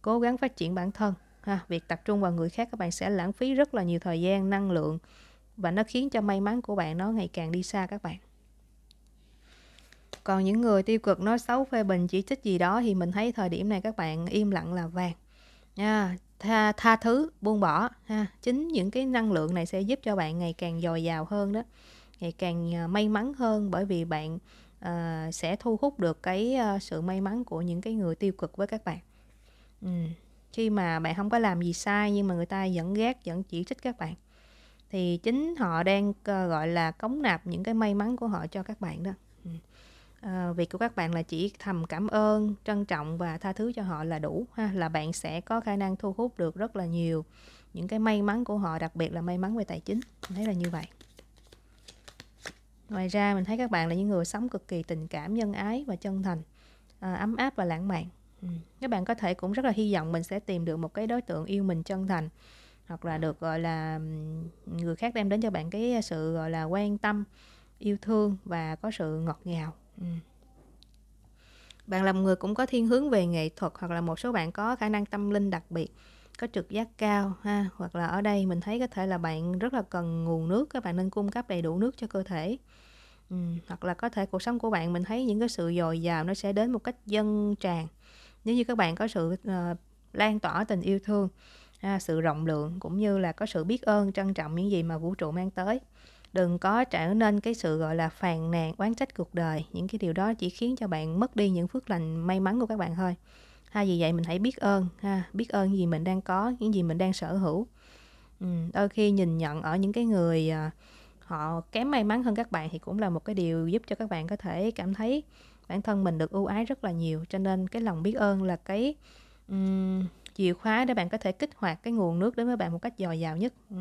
Speaker 1: cố gắng phát triển bản thân ha việc tập trung vào người khác các bạn sẽ lãng phí rất là nhiều thời gian năng lượng và nó khiến cho may mắn của bạn nó ngày càng đi xa các bạn còn những người tiêu cực nói xấu phê bình chỉ trích gì đó thì mình thấy thời điểm này các bạn im lặng là vàng nha tha, tha thứ buông bỏ ha chính những cái năng lượng này sẽ giúp cho bạn ngày càng dồi dào hơn đó ngày càng à, may mắn hơn bởi vì bạn uh, sẽ thu hút được cái uh, sự may mắn của những cái người tiêu cực với các bạn ừ. khi mà bạn không có làm gì sai nhưng mà người ta vẫn ghét vẫn chỉ trích các bạn thì chính họ đang uh, gọi là cống nạp những cái may mắn của họ cho các bạn đó à, việc của các bạn là chỉ thầm cảm ơn trân trọng và tha thứ cho họ là đủ ha là bạn sẽ có khả năng thu hút được rất là nhiều những cái may mắn của họ đặc biệt là may mắn về tài chính mình thấy là như vậy ngoài ra mình thấy các bạn là những người sống cực kỳ tình cảm nhân ái và chân thành à, ấm áp và lãng mạn ừ. các bạn có thể cũng rất là hy vọng mình sẽ tìm được một cái đối tượng yêu mình chân thành hoặc là được gọi là người khác đem đến cho bạn cái sự gọi là quan tâm yêu thương và có sự ngọt ngào Ừ. bạn làm người cũng có thiên hướng về nghệ thuật hoặc là một số bạn có khả năng tâm linh đặc biệt có trực giác cao ha hoặc là ở đây mình thấy có thể là bạn rất là cần nguồn nước các bạn nên cung cấp đầy đủ nước cho cơ thể ừ. hoặc là có thể cuộc sống của bạn mình thấy những cái sự dồi dào nó sẽ đến một cách dân tràn nếu như các bạn có sự uh, lan tỏa tình yêu thương à, sự rộng lượng cũng như là có sự biết ơn trân trọng những gì mà vũ trụ mang tới đừng có trở nên cái sự gọi là phàn nàn oán trách cuộc đời những cái điều đó chỉ khiến cho bạn mất đi những phước lành may mắn của các bạn thôi Hay vì vậy mình hãy biết ơn ha biết ơn gì mình đang có những gì mình đang sở hữu ừ, đôi khi nhìn nhận ở những cái người à, họ kém may mắn hơn các bạn thì cũng là một cái điều giúp cho các bạn có thể cảm thấy bản thân mình được ưu ái rất là nhiều cho nên cái lòng biết ơn là cái um, chìa khóa để bạn có thể kích hoạt cái nguồn nước đến với bạn một cách dồi dào nhất ừ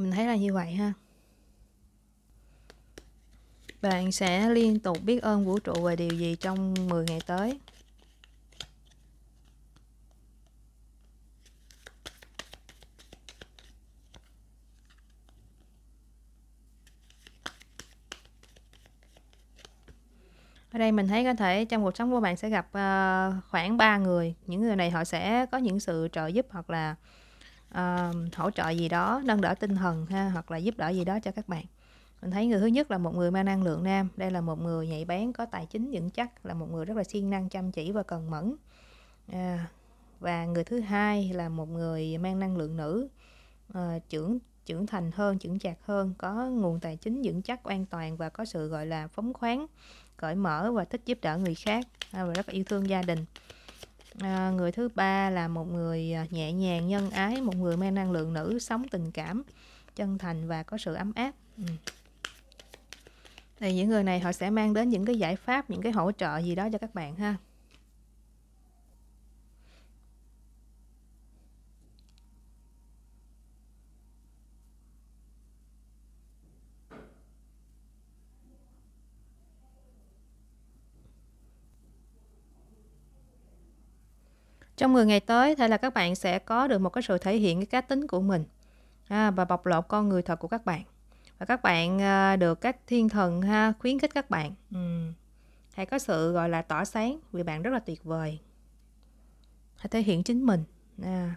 Speaker 1: mình thấy là như vậy ha bạn sẽ liên tục biết ơn vũ trụ về điều gì trong 10 ngày tới ở đây mình thấy có thể trong cuộc sống của bạn sẽ gặp ờ, khoảng 3 người những người này họ sẽ có những sự trợ giúp hoặc là uh, hỗ trợ gì đó nâng đỡ tinh thần ha hoặc là giúp đỡ gì đó cho các bạn mình thấy người thứ nhất là một người mang năng lượng nam đây là một người nhạy bén có tài chính vững chắc là một người rất là siêng năng chăm chỉ và cần mẫn à, và người thứ hai là một người mang năng lượng nữ à, trưởng trưởng thành hơn trưởng chạc hơn có nguồn tài chính vững chắc an toàn và có sự gọi là phóng khoáng cởi mở và thích giúp đỡ người khác à, và rất là yêu thương gia đình à, người thứ ba là một người ờ, nhẹ nhàng nhân ái một người mang năng lượng nữ sống tình cảm chân thành và có sự ấm áp ừ. thì những người này họ sẽ mang đến những cái giải pháp những cái hỗ trợ gì đó cho các bạn ha trong 10 ngày tới thế là các bạn sẽ có được một cái sự thể hiện cái cá tính của mình à, và bộc lộ con người thật của các bạn và các bạn à, được các thiên thần ha khuyến khích các bạn ừ. hãy có sự gọi là tỏa sáng vì bạn rất là tuyệt vời hãy thể hiện chính mình à.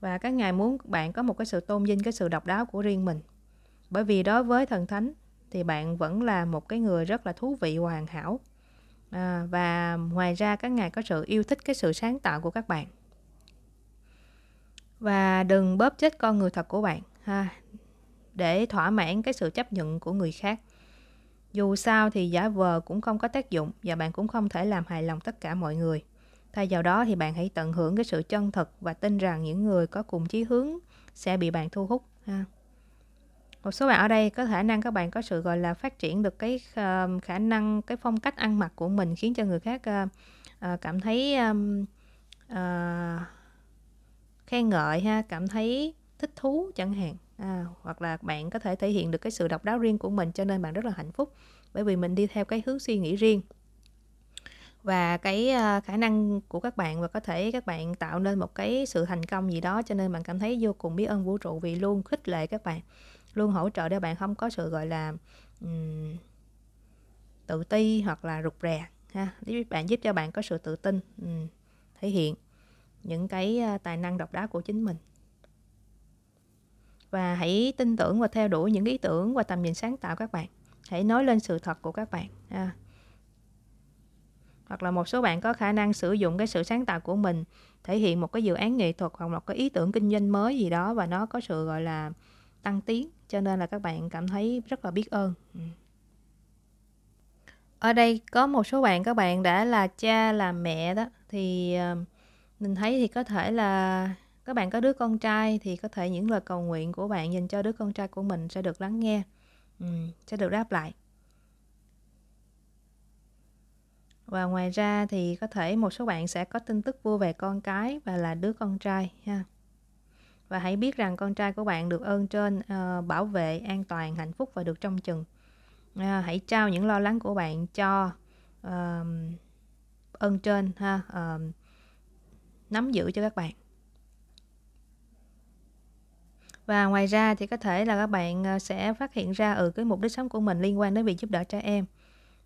Speaker 1: và các ngài muốn bạn có một cái sự tôn vinh cái sự độc đáo của riêng mình bởi vì đối với thần thánh thì bạn vẫn là một cái người rất là thú vị hoàn hảo à, và ngoài ra các ngài có sự yêu thích cái sự sáng tạo của các bạn và đừng bóp chết con người thật của bạn ha để thỏa mãn cái sự chấp nhận của người khác dù sao thì giả vờ cũng không có tác dụng và bạn cũng không thể làm hài lòng tất cả mọi người thay vào đó thì bạn hãy tận hưởng cái sự chân thật và tin rằng những người có cùng chí hướng sẽ bị bạn thu hút ha một số bạn ở đây có khả năng các bạn có sự gọi là phát triển được cái uh, khả năng cái phong cách ăn mặc của mình khiến cho người khác uh, uh, cảm thấy um, uh, khen ngợi ha cảm thấy thích thú chẳng hạn à, hoặc là bạn có thể thể hiện được cái sự độc đáo riêng của mình cho nên bạn rất là hạnh phúc bởi vì mình đi theo cái hướng suy nghĩ riêng và cái khả năng của các bạn và có thể các bạn tạo nên một cái sự thành công gì đó cho nên bạn cảm thấy vô cùng biết ơn vũ trụ vì luôn khích lệ các bạn luôn hỗ trợ để bạn không có sự gọi là um, tự ti hoặc là rụt rè ha giúp bạn giúp cho bạn có sự tự tin um, thể hiện những cái tài năng độc đáo của chính mình và hãy tin tưởng và theo đuổi những ý tưởng và tầm nhìn sáng tạo các bạn hãy nói lên sự thật của các bạn ha. hoặc là một số bạn có khả năng sử dụng cái sự sáng tạo của mình thể hiện một cái dự án nghệ thuật hoặc một cái ý tưởng kinh doanh mới gì đó và nó có sự gọi là tăng tiến cho nên là các bạn cảm thấy rất là biết ơn ừ. ở đây có một số bạn các bạn đã là cha là mẹ đó thì ờ, mình thấy thì có thể là các bạn có đứa con trai thì có thể những lời cầu nguyện của bạn dành cho đứa con trai của mình sẽ được lắng nghe ừ, sẽ được đáp lại và ngoài ra thì có thể một số bạn sẽ có tin tức vui về con cái và là đứa con trai ha và hãy biết rằng con trai của bạn được ơn trên uh, bảo vệ an toàn hạnh phúc và được trông chừng uh, hãy trao những lo lắng của bạn cho uh, ơn trên ha uh, nắm giữ cho các bạn và ngoài ra thì có thể là các bạn ờ, sẽ phát hiện ra ở ừ, cái mục đích sống của mình liên quan đến việc giúp đỡ trẻ em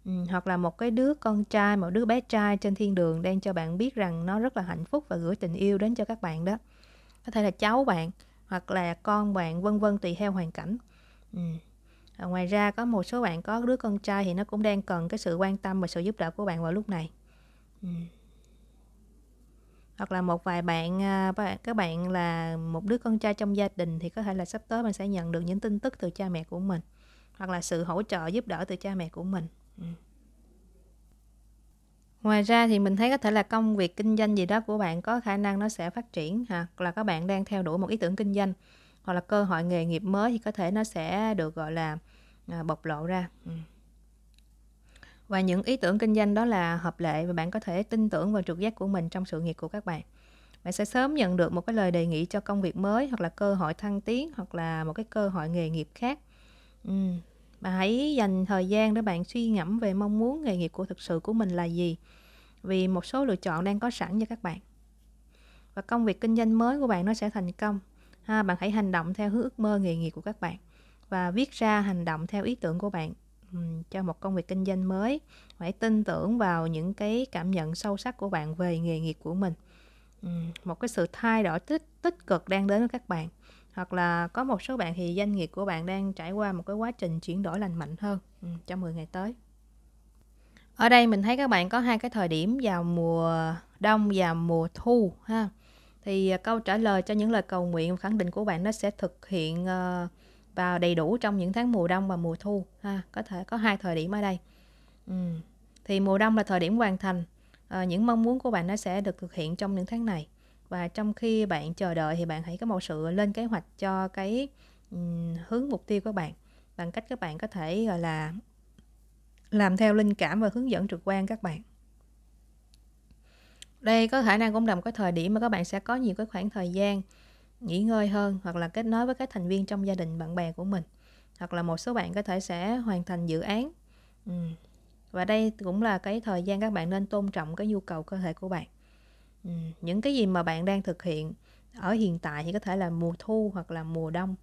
Speaker 1: ừ, hoặc là một cái đứa con trai một đứa bé trai trên thiên đường đang cho bạn biết rằng nó rất là hạnh phúc và gửi tình yêu đến cho các bạn đó có thể là cháu bạn hoặc là con bạn vân vân tùy theo hoàn cảnh ừ. Ờ, ngoài ra có một số bạn có đứa con trai thì nó cũng đang cần cái sự quan tâm và sự giúp đỡ của bạn vào lúc này ừ. hoặc là một vài bạn à, các bạn là một đứa con trai trong gia đình thì có thể là sắp tới mình sẽ nhận được những tin tức từ cha mẹ của mình hoặc là sự hỗ trợ giúp đỡ từ cha mẹ của mình ừ ngoài ra thì mình thấy có thể là công việc kinh doanh gì đó của bạn có khả năng nó sẽ phát triển ha là các bạn đang theo đuổi một ý tưởng kinh doanh hoặc là cơ hội nghề nghiệp mới thì có thể nó sẽ được gọi là à, bộc lộ ra ừ. và những ý tưởng kinh doanh đó là hợp lệ và bạn có thể tin tưởng vào trực giác của mình trong sự nghiệp của các bạn bạn sẽ sớm nhận được một cái lời đề nghị cho công việc mới hoặc là cơ hội thăng tiến hoặc là một cái cơ hội nghề nghiệp khác ừ bạn hãy dành thời gian để bạn suy ngẫm về mong muốn nghề nghiệp của thực sự của mình là gì vì một số lựa chọn đang có sẵn cho các bạn và công việc kinh doanh mới của bạn nó sẽ thành công ha bạn hãy hành động theo hướng ước mơ nghề nghiệp của các bạn và viết ra hành động theo ý tưởng của bạn cho một công việc kinh doanh mới hãy tin tưởng vào những cái cảm nhận sâu sắc của bạn về nghề nghiệp của mình một cái sự thay đổi tích tích cực đang đến với các bạn hoặc là có một số bạn thì doanh nghiệp của bạn đang trải qua một cái quá trình chuyển đổi lành mạnh hơn ừ, trong 10 ngày tới ở đây mình thấy các bạn có hai cái thời điểm vào mùa đông và mùa thu ha thì à, câu trả lời cho những lời cầu nguyện khẳng định của bạn nó sẽ thực hiện ờ, vào đầy đủ trong những tháng mùa đông và mùa thu ha có thể có hai thời điểm ở đây ừ. thì mùa đông là thời điểm hoàn thành ờ, những mong muốn của bạn nó sẽ được thực hiện trong những tháng này và trong khi bạn chờ đợi thì bạn hãy có một sự lên kế hoạch cho cái hướng mục tiêu của bạn bằng cách các bạn có thể gọi là làm theo linh cảm và hướng dẫn trực quan các bạn đây có khả năng cũng là một cái thời điểm mà các bạn sẽ có nhiều cái khoảng thời gian nghỉ ngơi hơn hoặc là kết nối với các thành viên trong gia đình bạn bè của mình hoặc là một số bạn có thể sẽ hoàn thành dự án và đây cũng là cái thời gian các bạn nên tôn trọng cái nhu cầu cơ thể của bạn Ừ, những cái gì mà bạn đang thực hiện ở hiện tại thì có thể là mùa thu hoặc là mùa đông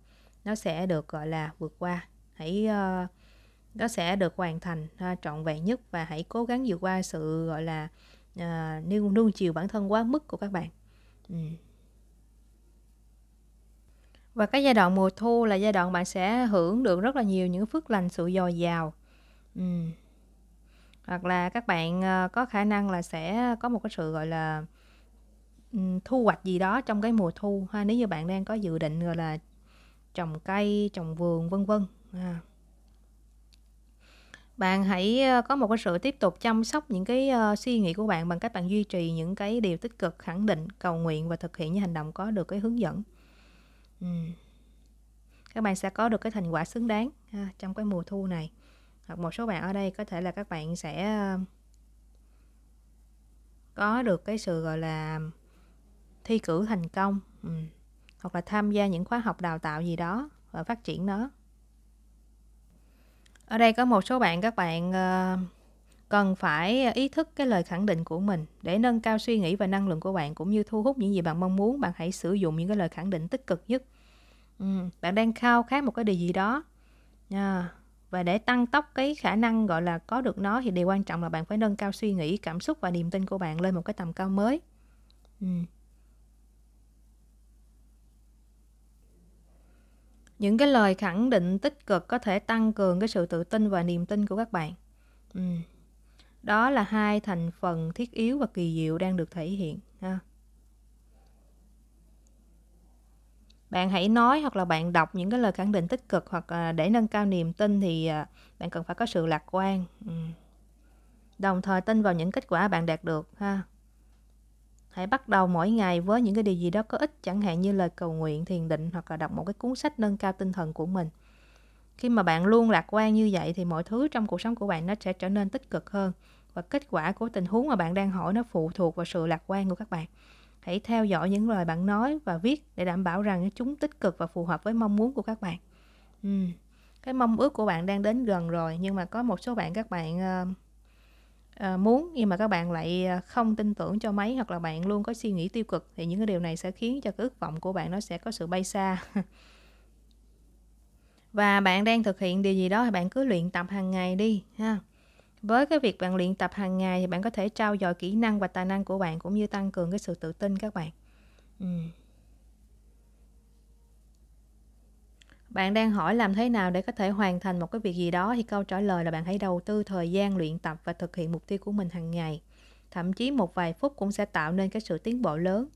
Speaker 1: nó sẽ được gọi là vượt qua hãy uh, nó sẽ được hoàn thành uh, trọn vẹn nhất và hãy cố gắng vượt qua sự gọi là uh, ờ, nương nuông chiều bản thân quá mức của các bạn ừ. và cái giai đoạn mùa thu là giai đoạn bạn sẽ hưởng được rất là nhiều những phước lành sự dồi dào ừ. hoặc là các bạn có khả năng là sẽ có một cái sự gọi là Ừ, thu hoạch gì đó trong cái mùa thu ha nếu như bạn đang có dự định gọi là trồng cây trồng vườn vân vân à. bạn hãy ờ, có một cái sự tiếp tục chăm sóc những cái uh, suy nghĩ của bạn bằng cách bạn duy trì những cái điều tích cực khẳng định cầu nguyện và thực hiện những hành động có được cái hướng dẫn ừ. các bạn sẽ có được cái thành quả xứng đáng ha, trong cái mùa thu này hoặc một số bạn ở đây có thể là các bạn sẽ ờ, có được cái sự gọi là thi cử thành công ừ. hoặc là tham gia những khóa học đào tạo gì đó và phát triển nó ở đây có một số bạn các bạn ờ, cần phải ý thức cái lời khẳng định của mình để nâng cao suy nghĩ và năng lượng của bạn cũng như thu hút những gì bạn mong muốn bạn hãy sử dụng những cái lời khẳng định tích cực nhất ừ, bạn đang khao khát một cái điều gì đó à, và để tăng tốc cái khả năng gọi là có được nó thì điều quan trọng là bạn phải nâng cao suy nghĩ cảm xúc và niềm tin của bạn lên một cái tầm cao mới ừ. những cái lời khẳng định tích cực có thể tăng cường cái sự tự tin và niềm tin của các bạn ừ. đó là hai thành phần thiết yếu và kỳ diệu đang được thể hiện ha bạn hãy nói hoặc là bạn đọc những cái lời khẳng định tích cực hoặc à, để nâng cao niềm tin thì à, bạn cần phải có sự lạc quan ừ. đồng thời tin vào những kết quả bạn đạt được ha hãy bắt đầu mỗi ngày với những cái điều gì đó có ích chẳng hạn như lời cầu nguyện thiền định hoặc là đọc một cái cuốn sách nâng cao tinh thần của mình khi mà bạn luôn lạc quan như vậy thì mọi thứ trong cuộc sống của bạn nó sẽ trở nên tích cực hơn và kết quả của tình huống mà bạn đang hỏi nó phụ thuộc vào sự lạc quan của các bạn hãy theo dõi những lời bạn nói và viết để đảm bảo rằng chúng tích cực và phù hợp với mong muốn của các bạn ừ. cái mong ước của bạn đang đến gần rồi nhưng mà có một số bạn các bạn uh, Ờ, muốn nhưng mà các bạn lại ờ, không tin tưởng cho mấy hoặc là bạn luôn có suy nghĩ tiêu cực thì những cái điều này sẽ khiến cho cái ước vọng của bạn nó sẽ có sự bay xa và bạn đang thực hiện điều gì đó thì bạn cứ luyện tập hàng ngày đi ha với cái việc bạn luyện tập hàng ngày thì bạn có thể trao dồi kỹ năng và tài năng của bạn cũng như tăng cường cái sự tự tin các bạn ừ. Bạn đang hỏi làm thế nào để có thể hoàn thành một cái việc gì đó thì câu trả lời là bạn hãy đầu tư thời gian luyện tập và thực hiện mục tiêu của mình hàng ngày. Thậm chí một vài phút cũng sẽ tạo nên cái sự tiến bộ lớn.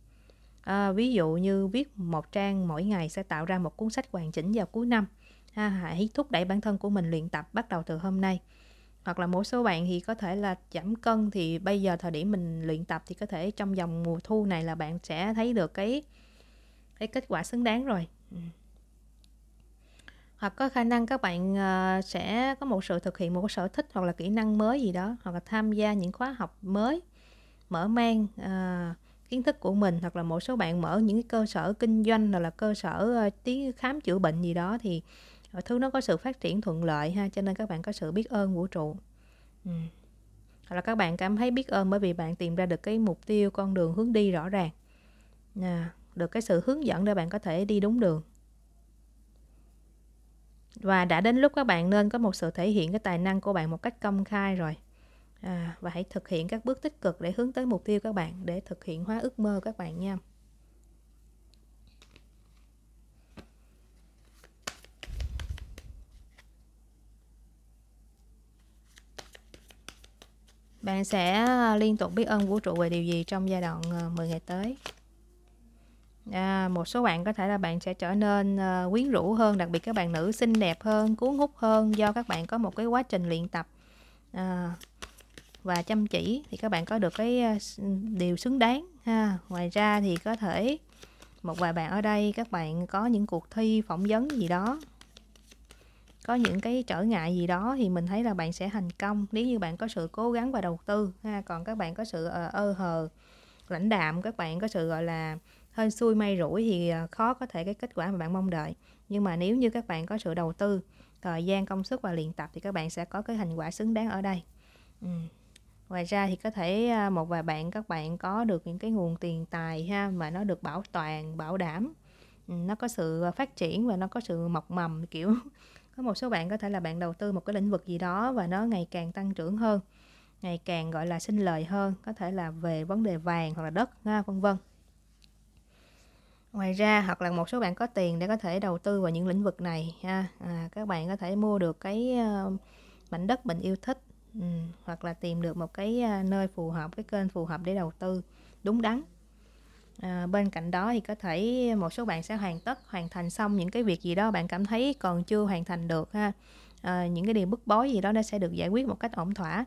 Speaker 1: À, ví dụ như viết một trang mỗi ngày sẽ tạo ra một cuốn sách hoàn chỉnh vào cuối năm. Ha, hãy thúc đẩy bản thân của mình luyện tập bắt đầu từ hôm nay. Hoặc là một số bạn thì có thể là giảm cân thì bây giờ thời điểm mình luyện tập thì có thể trong dòng mùa thu này là bạn sẽ thấy được cái cái kết quả xứng đáng rồi. Ừ hoặc có khả năng các bạn ờ, sẽ có một sự thực hiện một sở thích hoặc là kỹ năng mới gì đó hoặc là tham gia những khóa học mới mở mang ờ, kiến thức của mình hoặc là một số bạn mở những cơ sở kinh doanh hoặc là cơ sở ờ, tiếng khám chữa bệnh gì đó thì thứ nó có sự phát triển thuận lợi ha cho nên các bạn có sự biết ơn vũ trụ hoặc là các bạn cảm thấy biết ơn bởi vì bạn tìm ra được cái mục tiêu con đường hướng đi rõ ràng được cái sự hướng dẫn để bạn có thể đi đúng đường và đã đến lúc các bạn nên có một sự thể hiện cái tài năng của bạn một cách công khai rồi à, và hãy thực hiện các bước tích cực để hướng tới mục tiêu các bạn để thực hiện hóa ước mơ các bạn nha bạn sẽ liên tục biết ơn vũ trụ về điều gì trong giai đoạn 10 ờ, ngày tới À, một số bạn có thể là bạn sẽ trở nên uh, quyến rũ hơn, đặc biệt các bạn nữ xinh đẹp hơn, cuốn hút hơn do các bạn có một cái quá trình luyện tập à, và chăm chỉ thì các bạn có được cái uh, điều xứng đáng ha. Ngoài ra thì có thể một vài bạn ở đây các bạn có những cuộc thi phỏng vấn gì đó có những cái trở ngại gì đó thì mình thấy là bạn sẽ thành công nếu như bạn có sự cố gắng và đầu tư ha còn các bạn có sự ờ, ơ hờ lãnh đạm các bạn có sự gọi là hên xui may rủi thì ờ, khó có thể cái kết quả mà bạn mong đợi nhưng mà nếu như các bạn có sự đầu tư thời gian công sức và luyện tập thì các bạn sẽ có cái thành quả xứng đáng ở đây ừ. ngoài ra thì có thể ờ, một vài bạn các bạn có được những cái nguồn tiền tài ha mà nó được bảo toàn bảo đảm ừ, nó có sự ờ, phát triển và nó có sự mọc mầm kiểu có một số bạn có thể là bạn đầu tư một cái lĩnh vực gì đó và nó ngày càng tăng trưởng hơn ngày càng gọi là sinh lời hơn có thể là về vấn đề vàng hoặc là đất ha, vân vân ngoài ra hoặc là một số bạn có tiền để có thể đầu tư vào những lĩnh vực này ha à, các bạn có thể mua được cái uh, mảnh đất mình yêu thích ừ, hoặc là tìm được một cái uh, nơi phù hợp cái kênh phù hợp để đầu tư đúng đắn à, bên cạnh đó thì có thể một số bạn sẽ hoàn tất hoàn thành xong những cái việc gì đó bạn cảm thấy còn chưa hoàn thành được ha à, những cái điều bức bối gì đó nó sẽ được giải quyết một cách ổn thỏa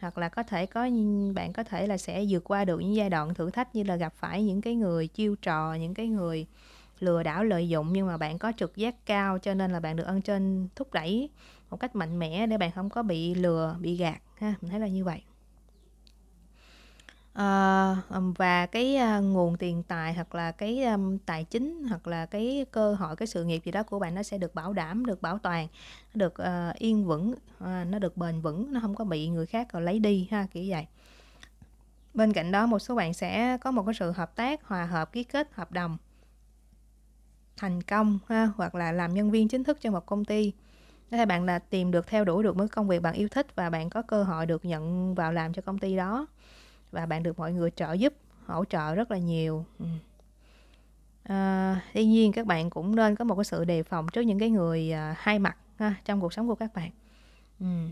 Speaker 1: hoặc là có thể có bạn có thể là sẽ vượt qua được những giai đoạn thử thách như là gặp phải những cái người chiêu trò những cái người lừa đảo lợi dụng nhưng mà bạn có trực giác cao cho nên là bạn được ơn trên thúc đẩy một cách mạnh mẽ để bạn không có bị lừa bị gạt ha mình thấy là như vậy Ờ, và cái, ờ, nguồn tiền tài hoặc là cái, tài chính hoặc là cái cơ hội, cái sự nghiệp gì đó của bạn nó sẽ được bảo đảm, được bảo toàn, được, ờ, yên vững, nó được bền vững, nó không có bị người khác, rồi lấy đi ha, kiểu vậy. Bên cạnh đó một số bạn sẽ có một cái sự hợp tác, hòa hợp, ký kết hợp đồng thành công ha, hoặc là làm nhân viên chính thức cho một công ty. Có thể bạn là tìm được theo đuổi được mức công việc bạn yêu thích và bạn có cơ hội được nhận vào làm cho công ty đó và bạn được mọi người trợ giúp hỗ trợ rất là nhiều ừ. à, tuy nhiên các bạn cũng nên có một cái sự đề phòng trước những cái người à, hai mặt ha, trong cuộc sống của các bạn ừ.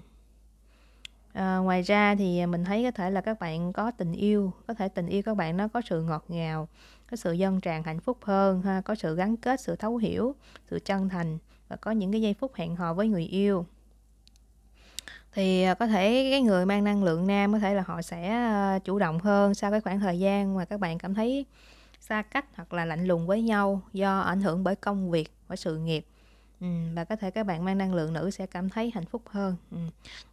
Speaker 1: à, ngoài ra thì mình thấy có thể là các bạn có tình yêu có thể tình yêu các bạn nó có sự ngọt ngào có sự dân tràn hạnh phúc hơn ha có sự gắn kết sự thấu hiểu sự chân thành và có những cái giây phút hẹn hò với người yêu thì à, có thể cái người mang năng lượng nam có thể là họ sẽ ờ, chủ động hơn sau cái khoảng thời gian mà các bạn cảm thấy xa cách hoặc là lạnh lùng với nhau do ảnh hưởng bởi công việc bởi sự nghiệp và có thể các bạn mang năng lượng nữ sẽ cảm thấy hạnh phúc hơn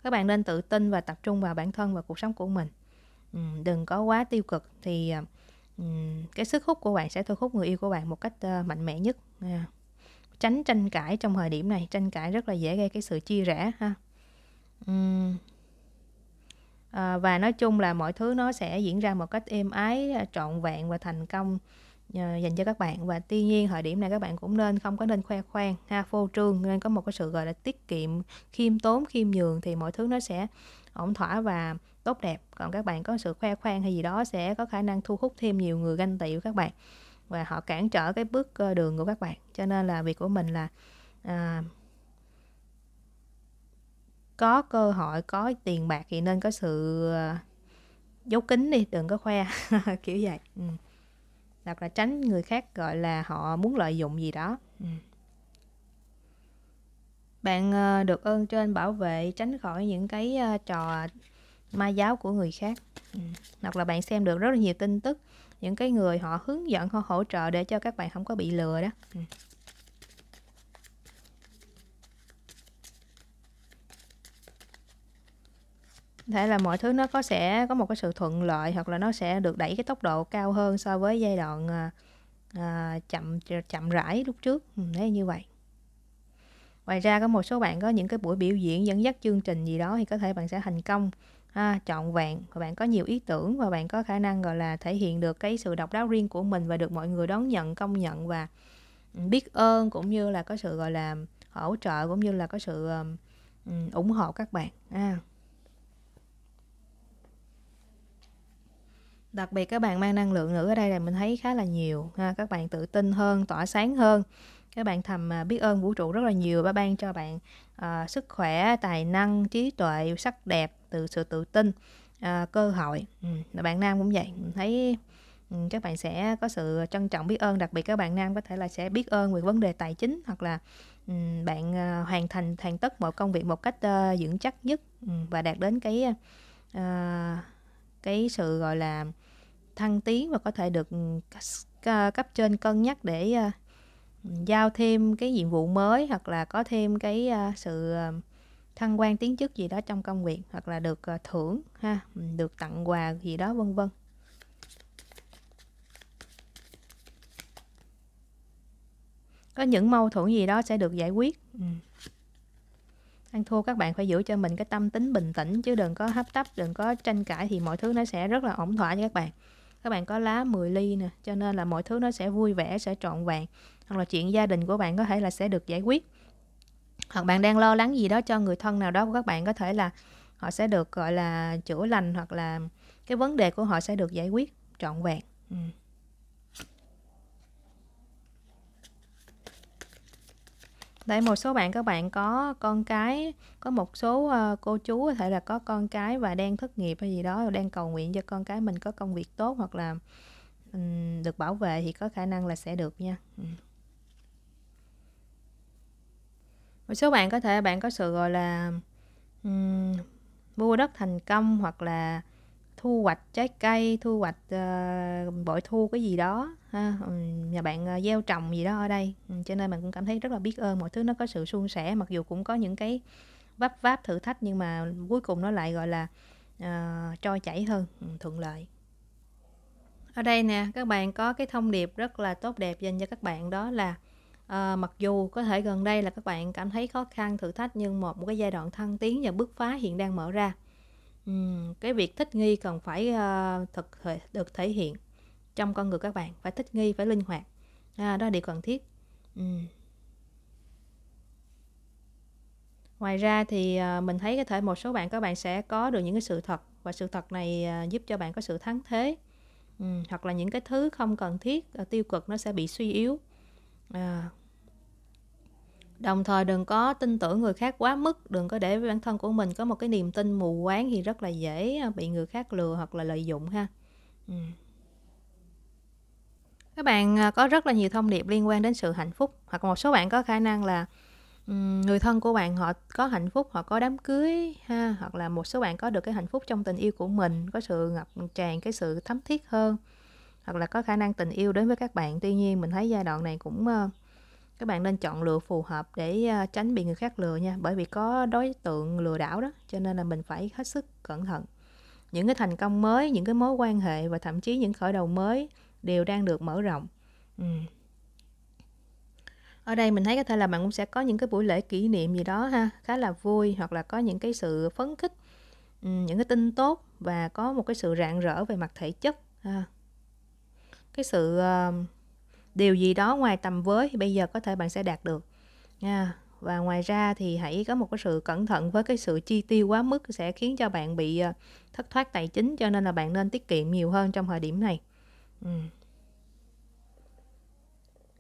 Speaker 1: các bạn nên tự tin và tập trung vào bản thân và cuộc sống của mình đừng có quá tiêu cực thì à, cái sức hút của bạn sẽ thu hút người yêu của bạn một cách ờ, mạnh mẽ nhất à, tránh tranh cãi trong thời điểm này tranh cãi rất là dễ gây cái sự chia rẽ ha Ừm. À, và nói chung là mọi thứ nó sẽ diễn ra một cách êm ái, trọn vẹn và thành công, ờ, dành cho các bạn. Và tuy nhiên thời điểm này các bạn cũng nên không có nên khoe khoang ha, phô trương, nên có một cái sự, gọi là, tiết kiệm, khiêm tốn, khiêm nhường thì mọi thứ nó sẽ ổn thỏa và tốt đẹp. Còn các bạn có sự khoe khoang hay gì đó sẽ có khả năng thu hút thêm nhiều người ganh tị của các bạn và họ cản trở cái bước, ờ, đường của các bạn. Cho nên là việc của mình là, à có cơ hội có tiền bạc thì nên có sự ờ, giấu kín đi đừng có khoe kiểu vậy ừ. hoặc là tránh người khác gọi là họ muốn lợi dụng gì đó ừ. bạn ờ, được ơn trên bảo vệ tránh khỏi những cái ờ, trò ma giáo của người khác ừ. hoặc là bạn xem được rất là nhiều tin tức những cái người họ hướng dẫn họ hỗ trợ để cho các bạn không có bị lừa đó ừ. thể là mọi thứ nó có sẽ có một cái sự thuận lợi hoặc là nó sẽ được đẩy cái tốc độ cao hơn so với giai đoạn à, à chậm chậm rãi lúc trước ừ, thế như vậy ngoài ra có một số bạn có những cái buổi biểu diễn dẫn dắt chương trình gì đó thì có thể bạn sẽ thành công ha, à, trọn vẹn và bạn có nhiều ý tưởng và bạn có khả năng gọi là thể hiện được cái sự độc đáo riêng của mình và được mọi người đón nhận công nhận và ừ, biết ơn cũng như là có sự gọi là hỗ trợ cũng như là có sự um, ủng hộ các bạn à. đặc biệt các bạn mang năng lượng nữ ở đây là mình thấy khá là nhiều ha các bạn tự tin hơn tỏa sáng hơn các bạn thầm à, biết ơn vũ trụ rất là nhiều và ban cho bạn à, sức khỏe tài năng trí tuệ sắc đẹp từ sự tự tin à, cơ hội ừ, bạn nam cũng vậy mình thấy ừ, các bạn sẽ có sự trân trọng biết ơn đặc biệt các bạn nam có thể là sẽ biết ơn về vấn đề tài chính hoặc là ừ, bạn à, hoàn thành hoàn tất mọi công việc một cách ờ, vững chắc nhất ừ, và đạt đến cái à, cái sự gọi là thăng tiến và có thể được ừ, cấp trên cân nhắc để ờ, giao thêm cái nhiệm vụ mới hoặc là có thêm cái ờ, sự ờ, thăng quan tiến chức gì đó trong công việc hoặc là được thưởng ha ừ, được tặng quà gì đó vân vân có những mâu thuẫn gì đó sẽ được giải quyết ừ ăn thua các bạn phải giữ cho mình cái tâm tính bình tĩnh chứ đừng có hấp tấp đừng có tranh cãi thì mọi thứ nó sẽ rất là ổn thỏa cho các bạn các bạn có lá 10 ly nè cho nên là mọi thứ nó sẽ vui vẻ sẽ trọn vẹn hoặc là chuyện gia đình của bạn có thể là sẽ được giải quyết hoặc bạn đang lo lắng gì đó cho người thân nào đó của các bạn có thể là họ sẽ được gọi là chữa lành hoặc là cái vấn đề của họ sẽ được giải quyết trọn vẹn ừ. đây một số bạn các bạn có con cái có một số ờ, cô chú có thể là có con cái và đang thất nghiệp hay gì đó đang cầu nguyện cho con cái mình có công việc tốt hoặc là um, được bảo vệ thì có khả năng là sẽ được nha ừ. một số bạn có thể bạn có sự gọi là um, mua đất thành công hoặc là thu hoạch trái cây thu hoạch uh, bội thu cái gì đó ha ừ, nhà bạn uh, gieo trồng gì đó ở đây ừ, cho nên mình cũng cảm thấy rất là biết ơn mọi thứ nó có sự suôn sẻ mặc dù cũng có những cái vấp váp thử thách nhưng mà cuối cùng nó lại gọi là uh, trôi chảy hơn ừ, thuận lợi ở đây nè các bạn có cái thông điệp rất là tốt đẹp dành cho các bạn đó là à, mặc dù có thể gần đây là các bạn cảm thấy khó khăn thử thách nhưng một một cái giai đoạn thăng tiến và bứt phá hiện đang mở ra Ừ, cái việc thích nghi cần phải, ờ, thực được thể hiện trong con người các bạn, phải thích nghi, phải linh hoạt, à, đó là điều cần thiết. Ừm. Ngoài ra thì, ờ, mình thấy có thể một số bạn các bạn sẽ có được những cái sự thật và sự thật này, à, giúp cho bạn có sự thắng thế, ừm, hoặc là những cái thứ không cần thiết, ờ, tiêu cực nó sẽ bị suy yếu. À đồng thời đừng có tin tưởng người khác quá mức đừng có để bản thân của mình có một cái niềm tin mù quáng thì rất là dễ à, bị người khác lừa hoặc là lợi dụng ha ừ. các bạn à, có rất là nhiều thông điệp liên quan đến sự hạnh phúc hoặc một số bạn có khả năng là ừ, người thân của bạn họ có hạnh phúc họ có đám cưới ha hoặc là một số bạn có được cái hạnh phúc trong tình yêu của mình có sự ngập tràn cái sự thấm thiết hơn hoặc là có khả năng tình yêu đến với các bạn tuy nhiên mình thấy giai đoạn này cũng ờ, các bạn nên chọn lựa phù hợp để à, tránh bị người khác lừa nha bởi vì có đối tượng lừa đảo đó cho nên là mình phải hết sức cẩn thận những cái thành công mới những cái mối quan hệ và thậm chí những khởi đầu mới đều đang được mở rộng ở đây mình thấy có thể là bạn cũng sẽ có những cái buổi lễ kỷ niệm gì đó ha khá là vui hoặc là có những cái sự phấn khích những cái tin tốt và có một cái sự rạng rỡ về mặt thể chất ha cái sự ờ, điều gì đó ngoài tầm với bây giờ có thể bạn sẽ đạt được nha và ngoài ra thì hãy có một cái sự cẩn thận với cái sự chi tiêu quá mức sẽ khiến cho bạn bị ờ, thất thoát tài chính cho nên là bạn nên tiết kiệm nhiều hơn trong thời điểm này ừ.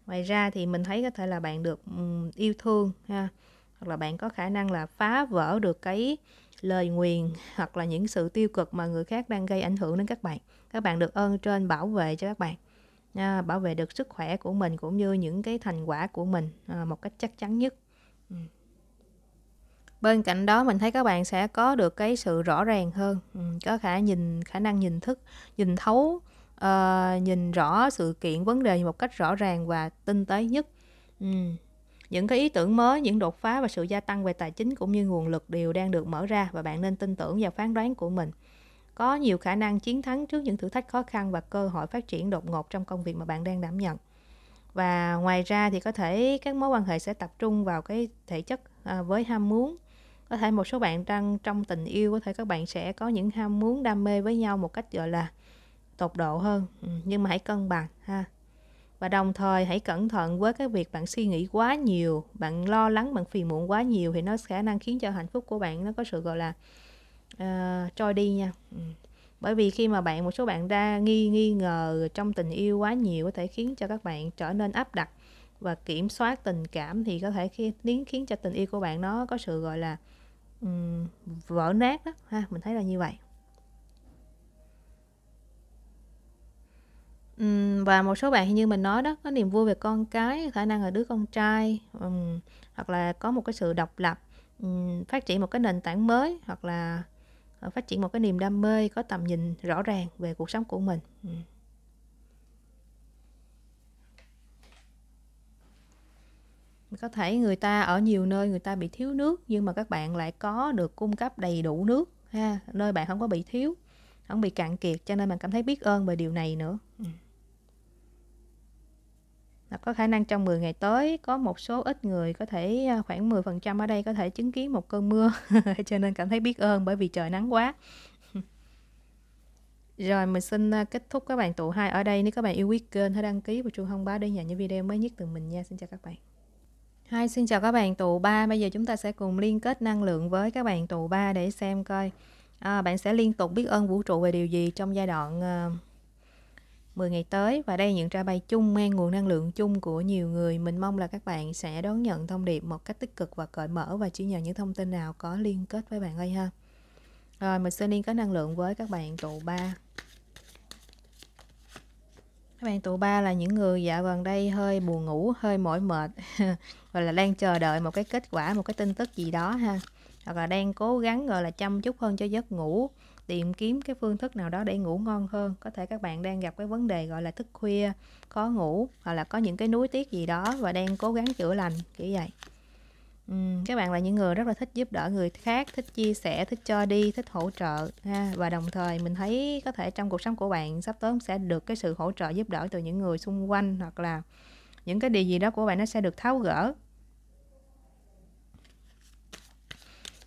Speaker 1: ngoài ra thì mình thấy có thể là bạn được yêu thương ha hoặc là bạn có khả năng là phá vỡ được cái lời nguyền hoặc là những sự tiêu cực mà người khác đang gây ảnh hưởng đến các bạn các bạn được ơn trên bảo vệ cho các bạn à, bảo vệ được sức khỏe của mình cũng như những cái thành quả của mình à, một cách chắc chắn nhất ừ. bên cạnh đó mình thấy các bạn sẽ có được cái sự rõ ràng hơn ừ, có khả nhìn khả năng nhìn thức nhìn thấu uh, nhìn rõ sự kiện vấn đề một cách rõ ràng và tinh tế nhất ừ. những cái ý tưởng mới những đột phá và sự gia tăng về tài chính cũng như nguồn lực đều đang được mở ra và bạn nên tin tưởng vào phán đoán của mình có nhiều khả năng chiến thắng trước những thử thách khó khăn và cơ hội phát triển đột ngột trong công việc mà bạn đang đảm nhận và ngoài ra thì có thể các mối quan hệ sẽ tập trung vào cái thể chất à, với ham muốn có thể một số bạn đang trong tình yêu có thể các bạn sẽ có những ham muốn đam mê với nhau một cách gọi là tột độ hơn ừ, nhưng mà hãy cân bằng ha và đồng thời hãy cẩn thận với cái việc bạn suy nghĩ quá nhiều bạn lo lắng bạn phiền muộn quá nhiều thì nó khả năng khiến cho hạnh phúc của bạn nó có sự gọi là uh, ờ, trôi đi nha ừ. bởi vì khi mà bạn một số bạn đa nghi nghi ngờ trong tình yêu quá nhiều có thể khiến cho các bạn trở nên áp đặt và kiểm soát tình cảm thì có thể khiến khiến cho tình yêu của bạn nó có sự gọi là um, vỡ nát đó ha mình thấy là như vậy ừ, và một số bạn như mình nói đó có niềm vui về con cái khả năng là đứa con trai um, hoặc là có một cái sự độc lập um, phát triển một cái nền tảng mới hoặc là Ờ, phát triển một cái niềm đam mê có tầm nhìn rõ ràng về cuộc sống của mình ừ. có thể người ta ở nhiều nơi người ta bị thiếu nước nhưng mà các bạn lại có được cung cấp đầy đủ nước ha nơi bạn không có bị thiếu không bị cạn kiệt cho nên bạn cảm thấy biết ơn về điều này nữa ừ là có khả năng trong 10 ngày tới có một số ít người có thể à, khoảng 10% ở đây có thể chứng kiến một cơn mưa cho nên cảm thấy biết ơn bởi vì trời nắng quá rồi mình xin à, kết thúc các bạn tụ hai ở đây nếu các bạn yêu quý kênh hãy đăng ký và chuông thông báo để nhận những video mới nhất từ mình nha xin chào các bạn Hai, xin chào các bạn tụ ba. Bây giờ chúng ta sẽ cùng liên kết năng lượng với các bạn tụ ba để xem coi à, Bạn sẽ liên tục biết ơn vũ trụ về điều gì trong giai đoạn uh, 10 ngày tới và đây những trà bay chung mang nguồn năng lượng chung của nhiều người. Mình mong là các bạn sẽ đón nhận thông điệp một cách tích cực và cởi mở và chỉ nhận những thông tin nào có liên kết với bạn ơi ha. Rồi mình sẽ liên kết năng lượng với các bạn tụ 3. Các bạn tụ 3 là những người dạo gần đây hơi buồn ngủ, hơi mỏi mệt và là đang chờ đợi một cái kết quả, một cái tin tức gì đó ha. Hoặc là đang cố gắng gọi là chăm chút hơn cho giấc ngủ tìm kiếm cái phương thức nào đó để ngủ ngon hơn có thể các bạn đang gặp cái vấn đề gọi là thức khuya khó ngủ hoặc là có những cái núi tiếc gì đó và đang cố gắng chữa lành kiểu vậy uhm, các bạn là những người rất là thích giúp đỡ người khác thích chia sẻ thích cho đi thích hỗ trợ ha và đồng thời mình thấy có thể trong cuộc sống của bạn sắp tới sẽ được cái sự hỗ trợ giúp đỡ từ những người xung quanh hoặc là những cái điều gì đó của bạn nó sẽ được tháo gỡ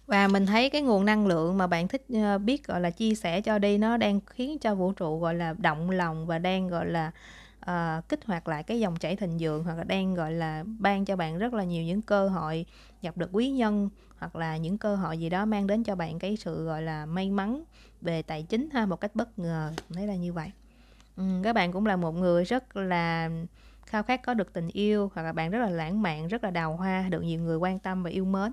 Speaker 1: và mình thấy cái nguồn năng lượng mà bạn thích ờ, biết gọi là chia sẻ cho đi nó đang khiến cho vũ trụ gọi là động lòng và đang gọi là uh, kích hoạt lại cái dòng chảy thịnh vượng hoặc là đang gọi là ban cho bạn rất là nhiều những cơ hội gặp được quý nhân hoặc là những cơ hội gì đó mang đến cho bạn cái sự gọi là may mắn về tài chính ha một cách bất ngờ thấy là như vậy ừ, các bạn cũng là một người rất là khao khát có được tình yêu hoặc là bạn rất là lãng mạn rất là đào hoa được nhiều người quan tâm và yêu mến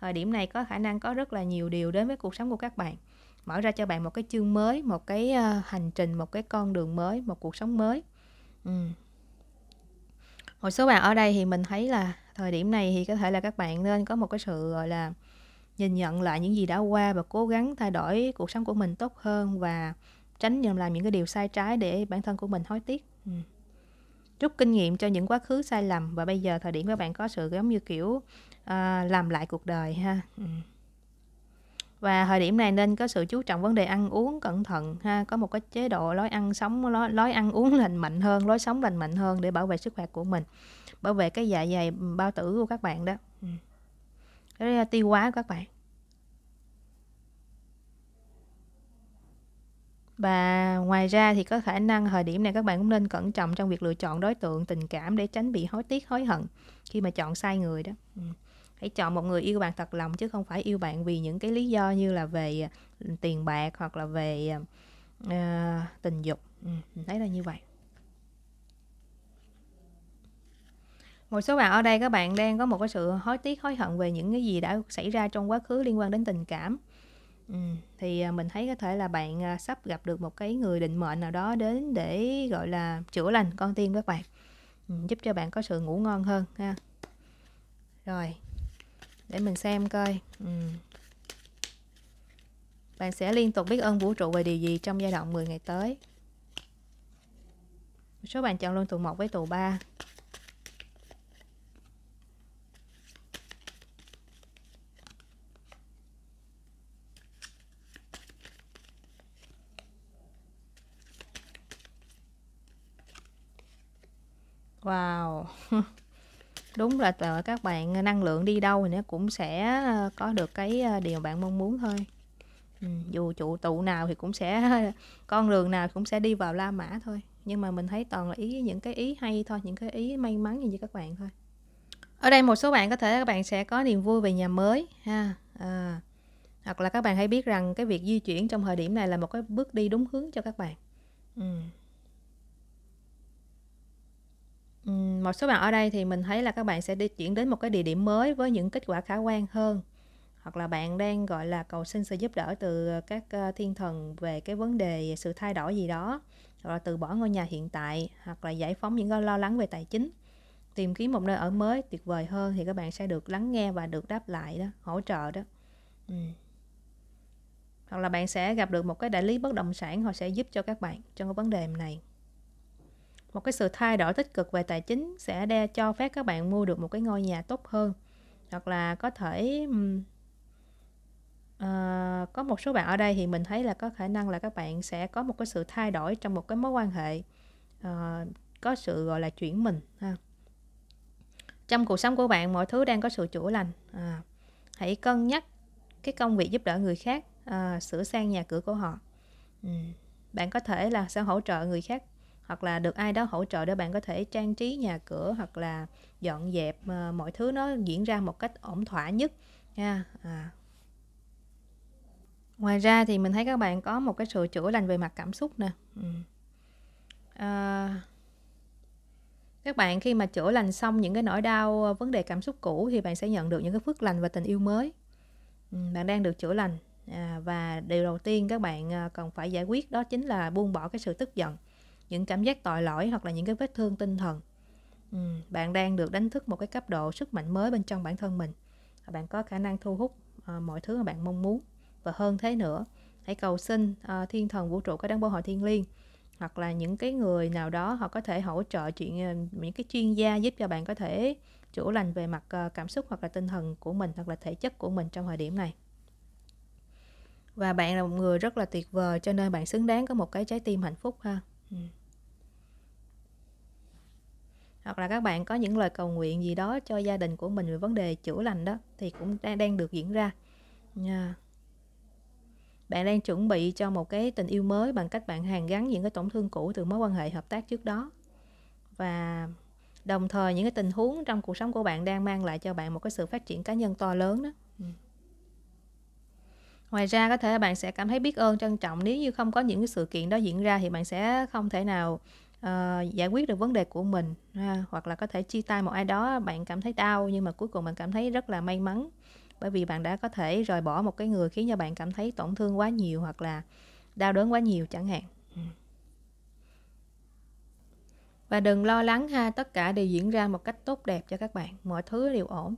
Speaker 1: Thời điểm này có khả năng có rất là nhiều điều đến với cuộc sống của các bạn. Mở ra cho bạn một cái chương mới, một cái ờ, hành trình, một cái con đường mới, một cuộc sống mới. Ừ. Một số bạn ở đây thì mình thấy là thời điểm này thì có thể là các bạn nên có một cái sự gọi là nhìn nhận lại những gì đã qua và cố gắng thay đổi cuộc sống của mình tốt hơn và tránh nhầm làm những cái điều sai trái để bản thân của mình hối tiếc. Ừ rút kinh nghiệm cho những quá khứ sai lầm và bây giờ thời điểm các bạn có sự giống như kiểu à, làm lại cuộc đời ha ừ. và thời điểm này nên có sự chú trọng vấn đề ăn uống cẩn thận ha có một cái chế độ lối ăn sống lối, lối ăn uống lành mạnh hơn lối sống lành mạnh hơn để bảo vệ sức khỏe của mình bảo vệ cái dạ dày ừ, bao tử của các bạn đó ừ. cái ờ, tiêu hóa của các bạn Và ngoài ra thì có khả năng thời điểm này các bạn cũng nên cẩn trọng trong việc lựa chọn đối tượng tình cảm để tránh bị hối tiếc hối hận khi mà chọn sai người đó hãy chọn một người yêu bạn thật lòng chứ không phải yêu bạn vì những cái lý do như là về à, tiền bạc hoặc là về uh, tình dục ừ, mình thấy là như vậy một số bạn ở đây các bạn đang có một cái sự hối tiếc hối hận về những cái gì đã xảy ra trong quá khứ liên quan đến tình cảm ừ, thì mình thấy có thể là bạn sắp gặp được một cái người định mệnh nào đó đến để gọi là chữa lành con tim các bạn ừ, giúp cho bạn có sự ngủ ngon hơn ha rồi để mình xem coi ừ. bạn sẽ liên tục biết ơn vũ trụ về điều gì trong giai đoạn 10 ngày tới số bạn chọn luôn tù 1 với tù 3 Wow đúng là các bạn ờ, năng lượng đi đâu thì nó cũng sẽ ờ, có được cái ờ, điều bạn mong muốn thôi ừ, dù trụ tụ nào thì cũng sẽ con đường nào cũng sẽ đi vào la mã thôi nhưng mà mình thấy toàn là ý những cái ý hay thôi những cái ý may mắn như vậy các bạn thôi ở đây một số bạn có thể các bạn sẽ có niềm vui về nhà mới ha à, hoặc là các bạn hãy biết rằng cái việc di chuyển trong thời điểm này là một cái bước đi đúng hướng cho các bạn ừ. một số bạn ở đây thì mình thấy là các bạn sẽ đi chuyển đến một cái địa điểm mới với những kết quả khả quan hơn. Hoặc là bạn đang, gọi là, cầu xin sự giúp đỡ từ các, ờ, thiên thần về cái vấn đề sự thay đổi gì đó, hoặc là từ bỏ ngôi nhà hiện tại, hoặc là giải phóng những cái lo lắng về tài chính. Tìm kiếm một nơi ở mới tuyệt vời hơn thì các bạn sẽ được lắng nghe và được đáp lại đó, hỗ trợ đó. Ừm. Hoặc là bạn sẽ gặp được một cái đại lý bất động sản, họ sẽ giúp cho các bạn trong cái vấn đề này một cái sự thay đổi tích cực về tài chính sẽ đe cho phép các bạn mua được một cái ngôi nhà tốt hơn hoặc là có thể um, uh, có một số bạn ở đây thì mình thấy là có khả năng là các bạn sẽ có một cái sự thay đổi trong một cái mối quan hệ uh, có sự gọi là chuyển mình ha trong cuộc sống của bạn mọi thứ đang có sự chữa lành à, hãy cân nhắc cái công việc giúp đỡ người khác à, sửa sang nhà cửa của họ ừ. bạn có thể là sẽ hỗ trợ người khác hoặc là được ai đó hỗ trợ để bạn có thể trang trí nhà cửa hoặc là dọn dẹp ờ, mọi thứ nó diễn ra một cách ổn thỏa nhất nha à. ngoài ra thì mình thấy các bạn có một cái sự chữa lành về mặt cảm xúc nè ừ. à, các bạn khi mà chữa lành xong những cái nỗi đau ờ, vấn đề cảm xúc cũ thì bạn sẽ nhận được những cái phước lành và tình yêu mới ừ, bạn đang được chữa lành à, và điều đầu tiên các bạn cần phải giải quyết đó chính là buông bỏ cái sự tức giận những cảm giác tội lỗi hoặc là những cái vết thương tinh thần ừ, bạn đang được đánh thức một cái cấp độ sức mạnh mới bên trong bản thân mình bạn có khả năng thu hút à, mọi thứ mà bạn mong muốn và hơn thế nữa hãy cầu xin à, thiên thần vũ trụ có đáng bảo hộ thiên liêng hoặc là những cái người nào đó họ có thể hỗ trợ chuyện ờ, những cái chuyên gia giúp cho bạn có thể chữa lành về mặt cảm xúc hoặc là tinh thần của mình hoặc là thể chất của mình trong thời điểm này và bạn là một người rất là tuyệt vời cho nên bạn xứng đáng có một cái trái tim hạnh phúc ha ừ hoặc là các bạn có những lời cầu nguyện gì đó cho gia đình của mình về vấn đề chữa lành đó thì cũng đang, đang được diễn ra nha bạn đang chuẩn bị cho một cái tình yêu mới bằng cách bạn hàn gắn những cái tổn thương cũ từ mối quan hệ hợp tác trước đó và đồng thời những cái tình huống trong cuộc sống của bạn đang mang lại cho bạn một cái sự phát triển cá nhân to lớn đó ừ. ngoài ra có thể bạn sẽ cảm thấy biết ơn trân trọng nếu như không có những cái sự kiện đó diễn ra thì bạn sẽ không thể nào uh, giải quyết được vấn đề của mình ha. hoặc là có thể chia tay một ai đó bạn cảm thấy đau nhưng mà cuối cùng bạn cảm thấy rất là may mắn bởi vì bạn đã có thể rời bỏ một cái người khiến cho bạn cảm thấy tổn thương quá nhiều hoặc là đau đớn quá nhiều chẳng hạn ừ. và đừng lo lắng ha tất cả đều diễn ra một cách tốt đẹp cho các bạn mọi thứ đều ổn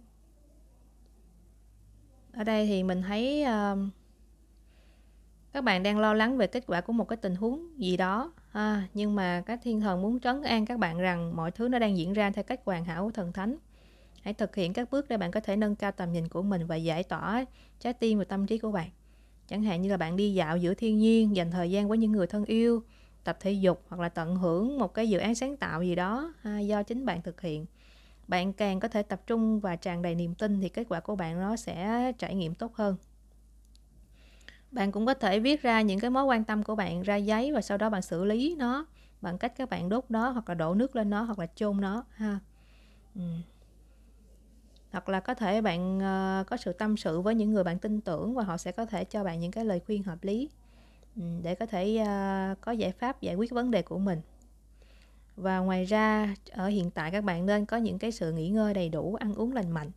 Speaker 1: ở đây thì mình thấy uh, các bạn đang lo lắng về kết quả của một cái tình huống gì đó À, nhưng mà các thiên thần muốn trấn an các bạn rằng mọi thứ nó đang diễn ra theo cách hoàn hảo của thần thánh. Hãy thực hiện các bước để bạn có thể nâng cao tầm nhìn của mình và giải tỏa trái tim và tâm trí của bạn. Chẳng hạn như là bạn đi dạo giữa thiên nhiên, dành thời gian với những người thân yêu, tập thể dục hoặc là tận hưởng một cái dự án sáng tạo gì đó ha, à, do chính bạn thực hiện. Bạn càng có thể tập trung và tràn đầy niềm tin thì kết quả của bạn nó sẽ trải nghiệm tốt hơn bạn cũng có thể viết ra những cái mối quan tâm của bạn ra giấy và sau đó bạn xử lý nó bằng cách các bạn đốt nó hoặc là đổ nước lên nó hoặc là chôn nó ha ừ. hoặc là có thể bạn uh, có sự tâm sự với những người bạn tin tưởng và họ sẽ có thể cho bạn những cái lời khuyên hợp lý ừ, để có thể uh, có giải pháp giải quyết vấn đề của mình và ngoài ra ở hiện tại các bạn nên có những cái sự nghỉ ngơi đầy đủ ăn uống lành mạnh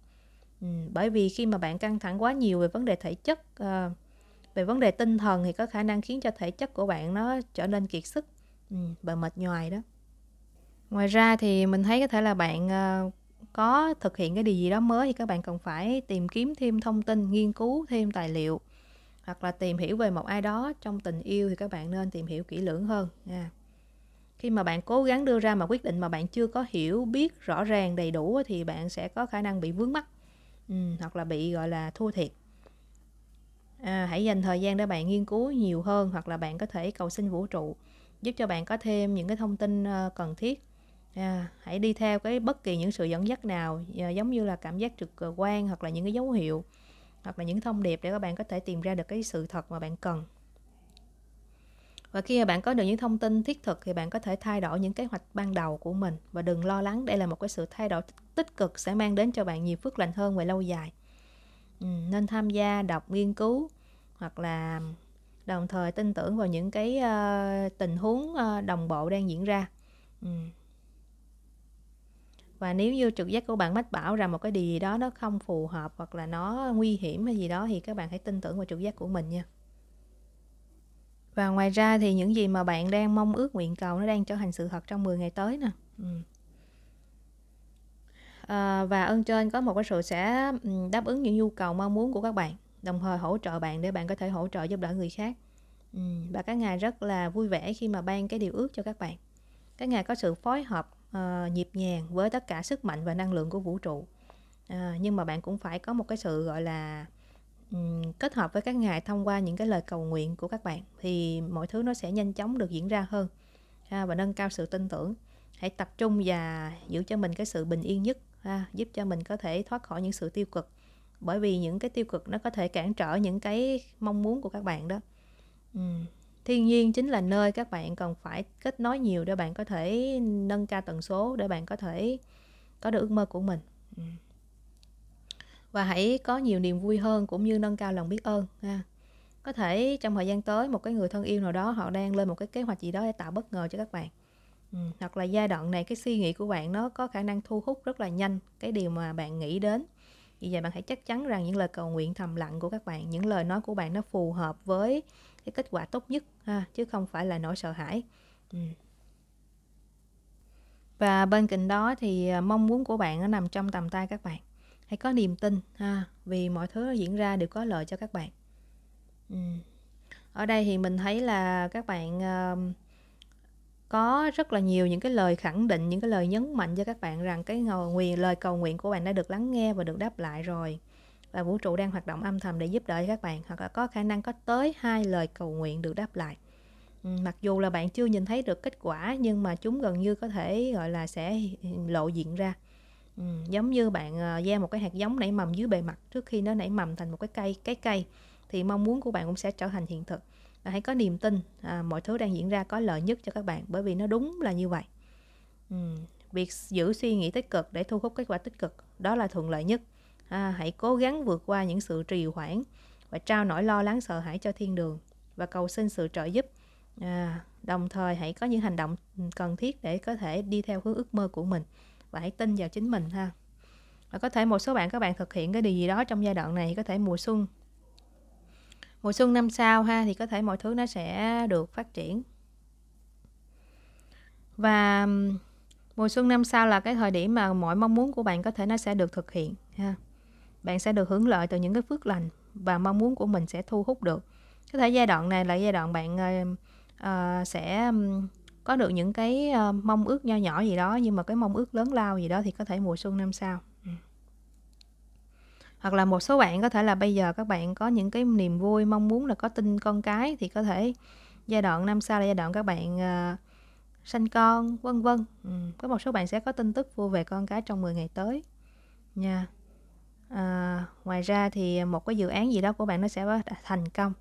Speaker 1: ừ, bởi vì khi mà bạn căng thẳng quá nhiều về vấn đề thể chất uh, về vấn đề tinh thần thì có khả năng khiến cho thể chất của bạn nó trở nên kiệt sức ừ, mệt nhoài đó ngoài ra thì mình thấy có thể là bạn ờ, có thực hiện cái điều gì đó mới thì các bạn cần phải tìm kiếm thêm thông tin nghiên cứu thêm tài liệu hoặc là tìm hiểu về một ai đó trong tình yêu thì các bạn nên tìm hiểu kỹ lưỡng hơn nha khi mà bạn cố gắng đưa ra mà quyết định mà bạn chưa có hiểu biết rõ ràng đầy đủ thì bạn sẽ có khả năng bị vướng mắc ừ, hoặc là bị gọi là thua thiệt à, hãy dành thời gian để bạn nghiên cứu nhiều hơn hoặc là bạn có thể cầu xin vũ trụ giúp cho bạn có thêm những cái thông tin ờ, cần thiết à, hãy đi theo cái bất kỳ những sự dẫn dắt nào ờ, giống như là cảm giác trực ờ, quan hoặc là những cái dấu hiệu hoặc là những thông điệp để các bạn có thể tìm ra được cái sự thật mà bạn cần và khi mà bạn có được những thông tin thiết thực thì bạn có thể thay đổi những kế hoạch ban đầu của mình và đừng lo lắng đây là một cái sự thay đổi tích cực sẽ mang đến cho bạn nhiều phước lành hơn về lâu dài Ừ, nên tham gia đọc nghiên cứu hoặc là đồng thời tin tưởng vào những cái ờ, tình huống ờ, đồng bộ đang diễn ra ừ. và nếu như trực giác của bạn mách bảo rằng một cái điều gì đó nó không phù hợp hoặc là nó nguy hiểm hay gì đó thì các bạn hãy tin tưởng vào trực giác của mình nha và ngoài ra thì những gì mà bạn đang mong ước nguyện cầu nó đang trở thành sự thật trong 10 ngày tới nè ừ à, và ơn trên có một cái sự sẽ đáp ứng những nhu cầu mong muốn của các bạn đồng thời hỗ trợ bạn để bạn có thể hỗ trợ giúp đỡ người khác và các ngài rất là vui vẻ khi mà ban cái điều ước cho các bạn các ngài có sự phối hợp uh, nhịp nhàng với tất cả sức mạnh và năng lượng của vũ trụ à, nhưng mà bạn cũng phải có một cái sự gọi là um, kết hợp với các ngài thông qua những cái lời cầu nguyện của các bạn thì mọi thứ nó sẽ nhanh chóng được diễn ra hơn à, và nâng cao sự tin tưởng hãy tập trung và giữ cho mình cái sự bình yên nhất ha, giúp cho mình có thể thoát khỏi những sự tiêu cực bởi vì những cái tiêu cực nó có thể cản trở những cái mong muốn của các bạn đó ừ. thiên nhiên chính là nơi các bạn cần phải kết nối nhiều để bạn có thể nâng cao tần số để bạn có thể có được ước mơ của mình ừ. và hãy có nhiều niềm vui hơn cũng như nâng cao lòng biết ơn ha có thể trong thời gian tới một cái người thân yêu nào đó họ đang lên một cái kế hoạch gì đó để tạo bất ngờ cho các bạn Ừ. hoặc là giai đoạn này cái suy nghĩ của bạn nó có khả năng thu hút rất là nhanh cái điều mà bạn nghĩ đến vì vậy bạn hãy chắc chắn rằng những lời cầu nguyện thầm lặng của các bạn những lời nói của bạn nó phù hợp với cái kết quả tốt nhất ha chứ không phải là nỗi sợ hãi ừ. và bên cạnh đó thì à, mong muốn của bạn nó nằm trong tầm tay các bạn hãy có niềm tin ha vì mọi thứ diễn ra đều có lợi cho các bạn ừ. ở đây thì mình thấy là các bạn uh, có rất là nhiều những cái lời khẳng định những cái lời nhấn mạnh cho các bạn rằng cái nguyện lời cầu nguyện của bạn đã được lắng nghe và được đáp lại rồi và vũ trụ đang hoạt động âm thầm để giúp đỡ các bạn hoặc là có khả năng có tới hai lời cầu nguyện được đáp lại ừ, mặc dù là bạn chưa nhìn thấy được kết quả nhưng mà chúng gần như có thể gọi là sẽ lộ diện ra ừ, giống như bạn ờ, gieo một cái hạt giống nảy mầm dưới bề mặt trước khi nó nảy mầm thành một cái cây cái cây thì mong muốn của bạn cũng sẽ trở thành hiện thực và hãy có niềm tin à, mọi thứ đang diễn ra có lợi nhất cho các bạn bởi vì nó đúng là như vậy ừ. việc giữ suy nghĩ tích cực để thu hút kết quả tích cực đó là thuận lợi nhất à, hãy cố gắng vượt qua những sự trì hoãn và trao nỗi lo lắng sợ hãi cho thiên đường và cầu xin sự trợ giúp à, đồng thời hãy có những hành động cần thiết để có thể đi theo hướng ước mơ của mình và hãy tin vào chính mình ha và có thể một số bạn các bạn thực hiện cái điều gì đó trong giai đoạn này có thể mùa xuân mùa xuân năm sau ha thì có thể mọi thứ nó sẽ được phát triển và mùa xuân năm sau là cái thời điểm mà mọi mong muốn của bạn có thể nó sẽ được thực hiện ha bạn sẽ được hưởng lợi từ những cái phước lành và mong muốn của mình sẽ thu hút được có thể giai đoạn này là giai đoạn bạn uh, sẽ có được những cái ờ, mong ước nho nhỏ gì đó nhưng mà cái mong ước lớn lao gì đó thì có thể mùa xuân năm sau hoặc là một số bạn có thể là bây giờ các bạn có những cái niềm vui mong muốn là có tin con cái thì có thể giai đoạn năm sau là giai đoạn các bạn uh, sanh con vân vân ừ. có một số bạn sẽ có tin tức vui về con cái trong 10 ngày tới nha à, ngoài ra thì một cái dự án gì đó của bạn nó sẽ thành công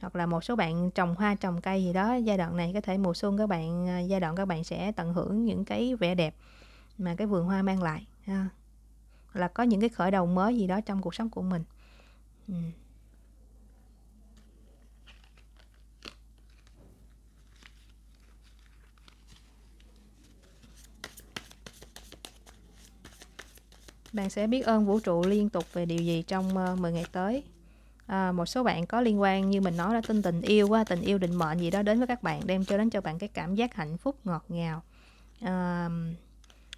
Speaker 1: hoặc là một số bạn trồng hoa trồng cây gì đó giai đoạn này có thể mùa xuân các bạn ờ, giai đoạn các bạn sẽ tận hưởng những cái vẻ đẹp mà cái vườn hoa mang lại ha là có những cái khởi đầu mới gì đó trong cuộc sống của mình ừ. bạn sẽ biết ơn vũ trụ liên tục về điều gì trong uh, ờ, 10 ngày tới à, một số bạn có liên quan như mình nói là tin tình yêu quá tình yêu định mệnh gì đó đến với các bạn đem cho đến cho bạn cái cảm giác hạnh phúc ngọt ngào à,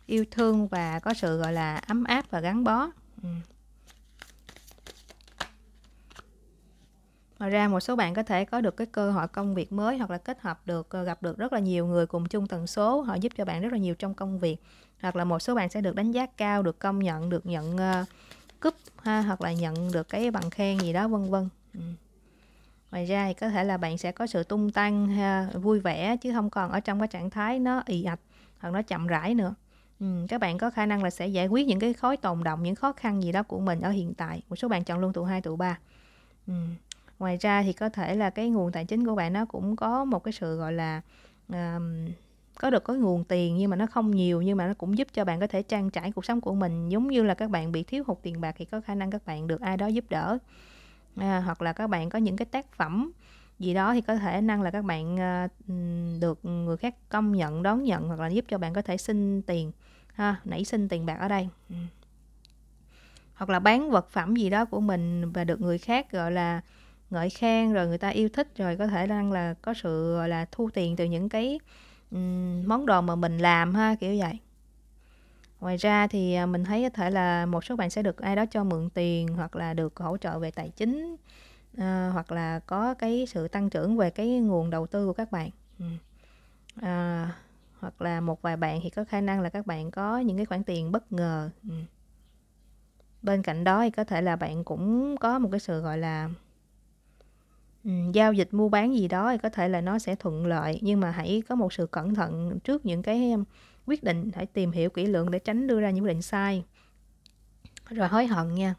Speaker 1: yêu thương và có sự gọi là ấm áp và gắn bó ừ. Ngoài ra một số bạn có thể có được cái cơ hội công việc mới hoặc là kết hợp được ờ, gặp được rất là nhiều người cùng chung tần số, họ giúp cho bạn rất là nhiều trong công việc. Hoặc là một số bạn sẽ được đánh giá cao, được công nhận, được nhận ờ, cúp ha hoặc là nhận được cái bằng khen gì đó vân vân. Ừ. Ngoài ra thì có thể là bạn sẽ có sự tung tăng ha, vui vẻ chứ không còn ở trong cái trạng thái nó ì ạch hoặc nó chậm rãi nữa. Ừ, các bạn có khả năng là sẽ giải quyết những cái khối tồn động những khó khăn gì đó của mình ở hiện tại. Một số bạn chọn luôn tụ hai tụ ba Ừm. Ngoài ra thì có thể là cái nguồn tài chính của bạn nó cũng có một cái sự gọi là um, có được có nguồn tiền nhưng mà nó không nhiều nhưng mà nó cũng giúp cho bạn có thể trang trải cuộc sống của mình giống như là các bạn bị thiếu hụt tiền bạc thì có khả năng các bạn được ai đó giúp đỡ à, hoặc là các bạn có những cái tác phẩm gì đó thì có thể năng là các bạn ờ, được người khác công nhận đón nhận hoặc là giúp cho bạn có thể xin tiền ha nảy sinh tiền bạc ở đây hoặc là bán vật phẩm gì đó của mình và được người khác gọi là ngợi khen rồi người ta yêu thích rồi có thể năng là có sự gọi là thu tiền từ những cái món đồ mà mình làm ha kiểu vậy ngoài ra thì ờ, mình thấy có thể là một số bạn sẽ được ai đó cho mượn tiền hoặc là được hỗ trợ về tài chính à, hoặc là có cái sự tăng trưởng về cái nguồn đầu tư của các bạn à, hoặc là một vài bạn thì có khả năng là các bạn có những cái khoản tiền bất ngờ ừ. bên cạnh đó thì có thể là bạn cũng có một cái sự gọi là ừ, giao dịch mua bán gì đó thì có thể là nó sẽ thuận lợi nhưng mà hãy có một sự cẩn thận trước những cái quyết định hãy tìm hiểu kỹ lưỡng để tránh đưa ra những quyết định sai rồi hối hận nha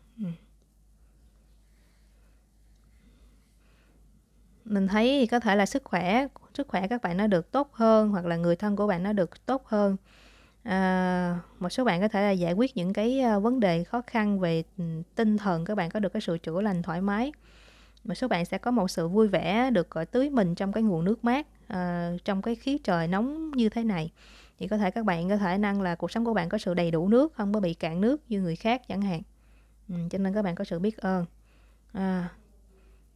Speaker 1: mình thấy thì có thể là sức khỏe sức khỏe các bạn nó được tốt hơn hoặc là người thân của bạn nó được tốt hơn à, một số bạn có thể là giải quyết những cái à, vấn đề khó khăn về ừ, tinh thần các bạn có được cái sự chữa lành thoải mái một số bạn sẽ có một sự vui vẻ được gọi tưới mình trong cái nguồn nước mát à, trong cái khí trời nóng như thế này thì có thể các bạn có thể năng là cuộc sống của bạn có sự đầy đủ nước không có bị cạn nước như người khác chẳng hạn ừ, cho nên các bạn có sự biết ơn à,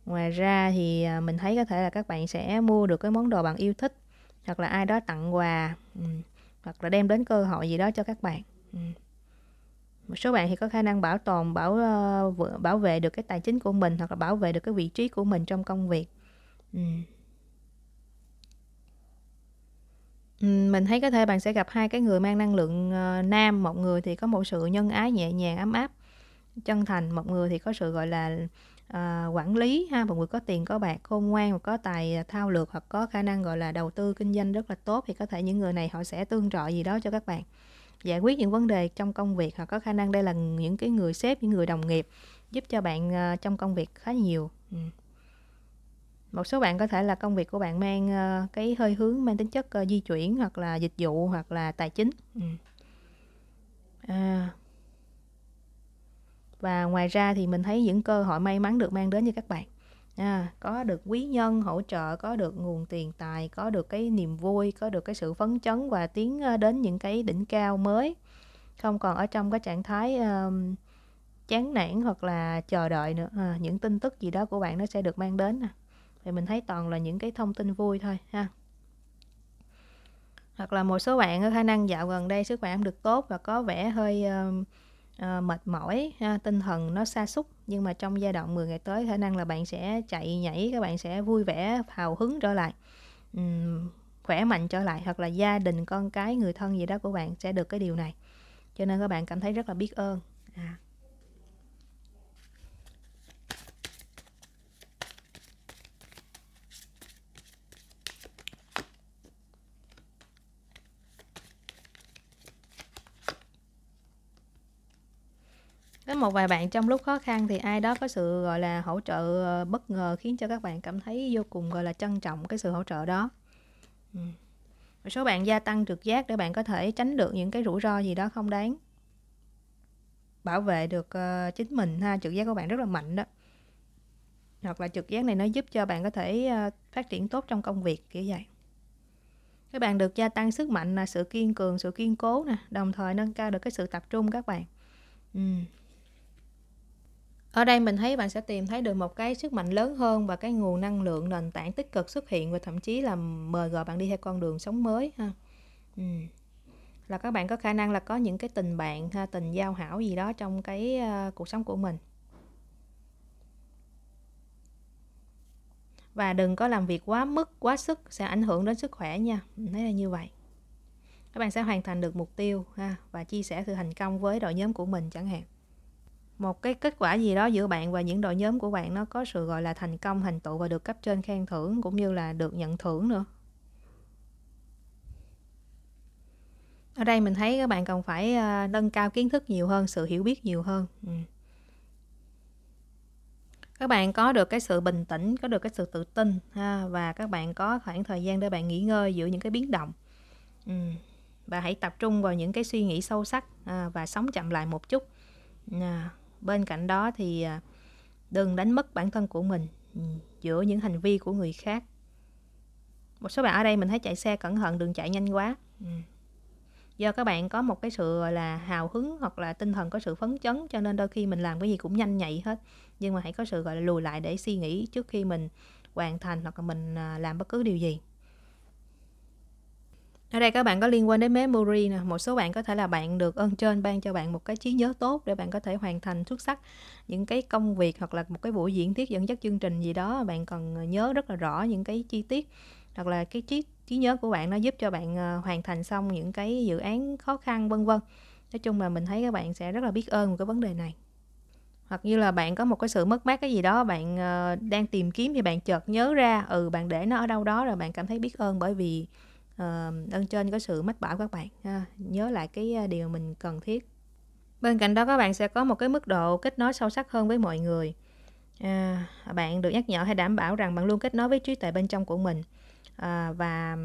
Speaker 1: ngoài ra thì à, mình thấy có thể là các bạn sẽ mua được cái món đồ bạn yêu thích hoặc là ai đó tặng quà ừ, hoặc là đem đến cơ hội gì đó cho các bạn ừ. một số bạn thì có khả năng bảo tồn bảo ờ, bảo vệ được cái tài chính của mình hoặc là bảo vệ được cái vị trí của mình trong công việc ừ. mình thấy có thể bạn sẽ gặp hai cái người mang năng lượng ờ, nam một người thì có một sự nhân ái nhẹ nhàng ấm áp chân thành một người thì có sự gọi là à, quản lý ha một người có tiền có bạc khôn ngoan hoặc có tài à, thao lược hoặc có khả năng gọi là đầu tư kinh doanh rất là tốt thì có thể những người này họ sẽ tương trợ gì đó cho các bạn giải quyết những vấn đề trong công việc hoặc có khả năng đây là những cái người sếp những người đồng nghiệp giúp cho bạn uh, trong công việc khá nhiều ừ. một số bạn có thể là công việc của bạn mang uh, cái hơi hướng mang tính chất uh, di chuyển hoặc là dịch vụ hoặc là tài chính ừ và ngoài ra thì mình thấy những cơ hội may mắn được mang đến cho các bạn à, có được quý nhân hỗ trợ có được nguồn tiền tài có được cái niềm vui có được cái sự phấn chấn và tiến ờ, đến những cái đỉnh cao mới không còn ở trong cái trạng thái um, chán nản hoặc là chờ đợi nữa à, những tin tức gì đó của bạn nó sẽ được mang đến nè thì mình thấy toàn là những cái thông tin vui thôi ha hoặc là một số bạn có ờ, khả năng dạo gần đây sức khỏe không được tốt và có vẻ hơi uh, uh, mệt mỏi ha, tinh thần nó xa xúc nhưng mà trong giai đoạn 10 ngày tới khả năng là bạn sẽ chạy nhảy các bạn sẽ vui vẻ hào hứng trở lại um, khỏe mạnh trở lại hoặc là gia đình con cái người thân gì đó của bạn sẽ được cái điều này cho nên các bạn cảm thấy rất là biết ơn à. có một vài bạn trong lúc khó khăn thì ai đó có sự gọi là hỗ trợ ờ, bất ngờ khiến cho các bạn cảm thấy vô cùng gọi là trân trọng cái sự hỗ trợ đó.
Speaker 2: Một
Speaker 1: số bạn gia tăng trực giác để bạn có thể tránh được những cái rủi ro gì đó không đáng. Bảo vệ được ờ, chính mình ha, trực giác của bạn rất là mạnh đó. Hoặc là trực giác này nó giúp cho bạn có thể ờ, phát triển tốt trong công việc kiểu vậy. Các bạn được gia tăng sức mạnh là sự kiên cường, sự kiên cố nè, đồng thời nâng cao được cái sự tập trung các bạn. Ở đây mình thấy bạn sẽ tìm thấy được một cái sức mạnh lớn hơn và cái nguồn năng lượng nền tảng tích cực xuất hiện và thậm chí là mời gọi bạn đi theo con đường sống mới ha. Ừ. Là các bạn có khả năng là có những cái tình bạn ha, tình giao hảo gì đó trong cái uh, cuộc sống của mình. Và đừng có làm việc quá mức, quá sức sẽ ảnh hưởng đến sức khỏe nha. thấy là như vậy. Các bạn sẽ hoàn thành được mục tiêu ha và chia sẻ sự thành công với đội nhóm của mình chẳng hạn một cái kết quả gì đó giữa bạn và những đội nhóm của bạn nó có sự gọi là thành công thành tựu và được cấp trên khen thưởng cũng như là được nhận thưởng nữa ở đây mình thấy các bạn cần phải à, nâng cao kiến thức nhiều hơn sự hiểu biết nhiều hơn ừ. các bạn có được cái sự bình tĩnh có được cái sự tự tin ha, và các bạn có khoảng thời gian để bạn nghỉ ngơi giữa những cái biến động ừ. và hãy tập trung vào những cái suy nghĩ sâu sắc à, và sống chậm lại một chút à bên cạnh đó thì à, đừng đánh mất bản thân của mình ừ, giữa những hành vi của người khác một số bạn ở đây mình thấy chạy xe cẩn thận đừng chạy nhanh quá ừ. do các bạn có một cái sự gọi là hào hứng hoặc là tinh thần có sự phấn chấn cho nên đôi khi mình làm cái gì cũng nhanh nhạy hết nhưng mà hãy có sự gọi là lùi lại để suy nghĩ trước khi mình hoàn thành hoặc là mình à, làm bất cứ điều gì ở đây các bạn có liên quan đến memory nè một số bạn có thể là bạn được ơn trên ban cho bạn một cái trí nhớ tốt để bạn có thể hoàn thành xuất sắc những cái công việc hoặc là một cái buổi diễn thuyết dẫn dắt chương trình gì đó bạn cần ờ, nhớ rất là rõ những cái chi tiết hoặc là cái trí trí nhớ của bạn nó giúp cho bạn ờ, hoàn thành xong những cái dự án khó khăn vân vân nói chung là mình thấy các bạn sẽ rất là biết ơn một cái vấn đề này hoặc như là bạn có một cái sự mất mát cái gì đó bạn ờ, đang tìm kiếm thì bạn chợt nhớ ra ừ bạn để nó ở đâu đó rồi bạn cảm thấy biết ơn bởi vì đơn ờ, trên có sự mách bảo các bạn ha. nhớ lại cái à, điều mình cần thiết bên cạnh đó các bạn sẽ có một cái mức độ kết nối sâu sắc hơn với mọi người à, bạn được nhắc nhở hay đảm bảo rằng bạn luôn kết nối với trí tuệ bên trong của mình à, và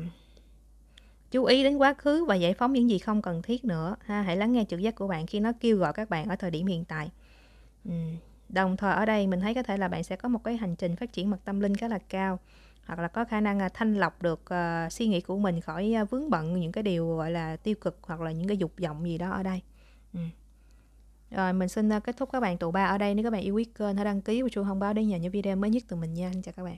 Speaker 1: chú ý đến quá khứ và giải phóng những gì không cần thiết nữa ha hãy lắng nghe trực giác của bạn khi nó kêu gọi các bạn ở thời điểm hiện tại ừ. đồng thời ở đây mình thấy có thể là bạn sẽ có một cái hành trình phát triển mặt tâm linh khá là cao hoặc là có khả năng à, thanh lọc được uh, suy nghĩ của mình khỏi uh, vướng bận những cái điều gọi là tiêu cực hoặc là những cái dục vọng gì đó ở đây ừ. rồi mình xin uh, kết thúc các bạn tụ ba ở đây nếu các bạn yêu quý kênh hãy đăng ký và chuông thông báo để nhận những video mới nhất từ mình nha chào các bạn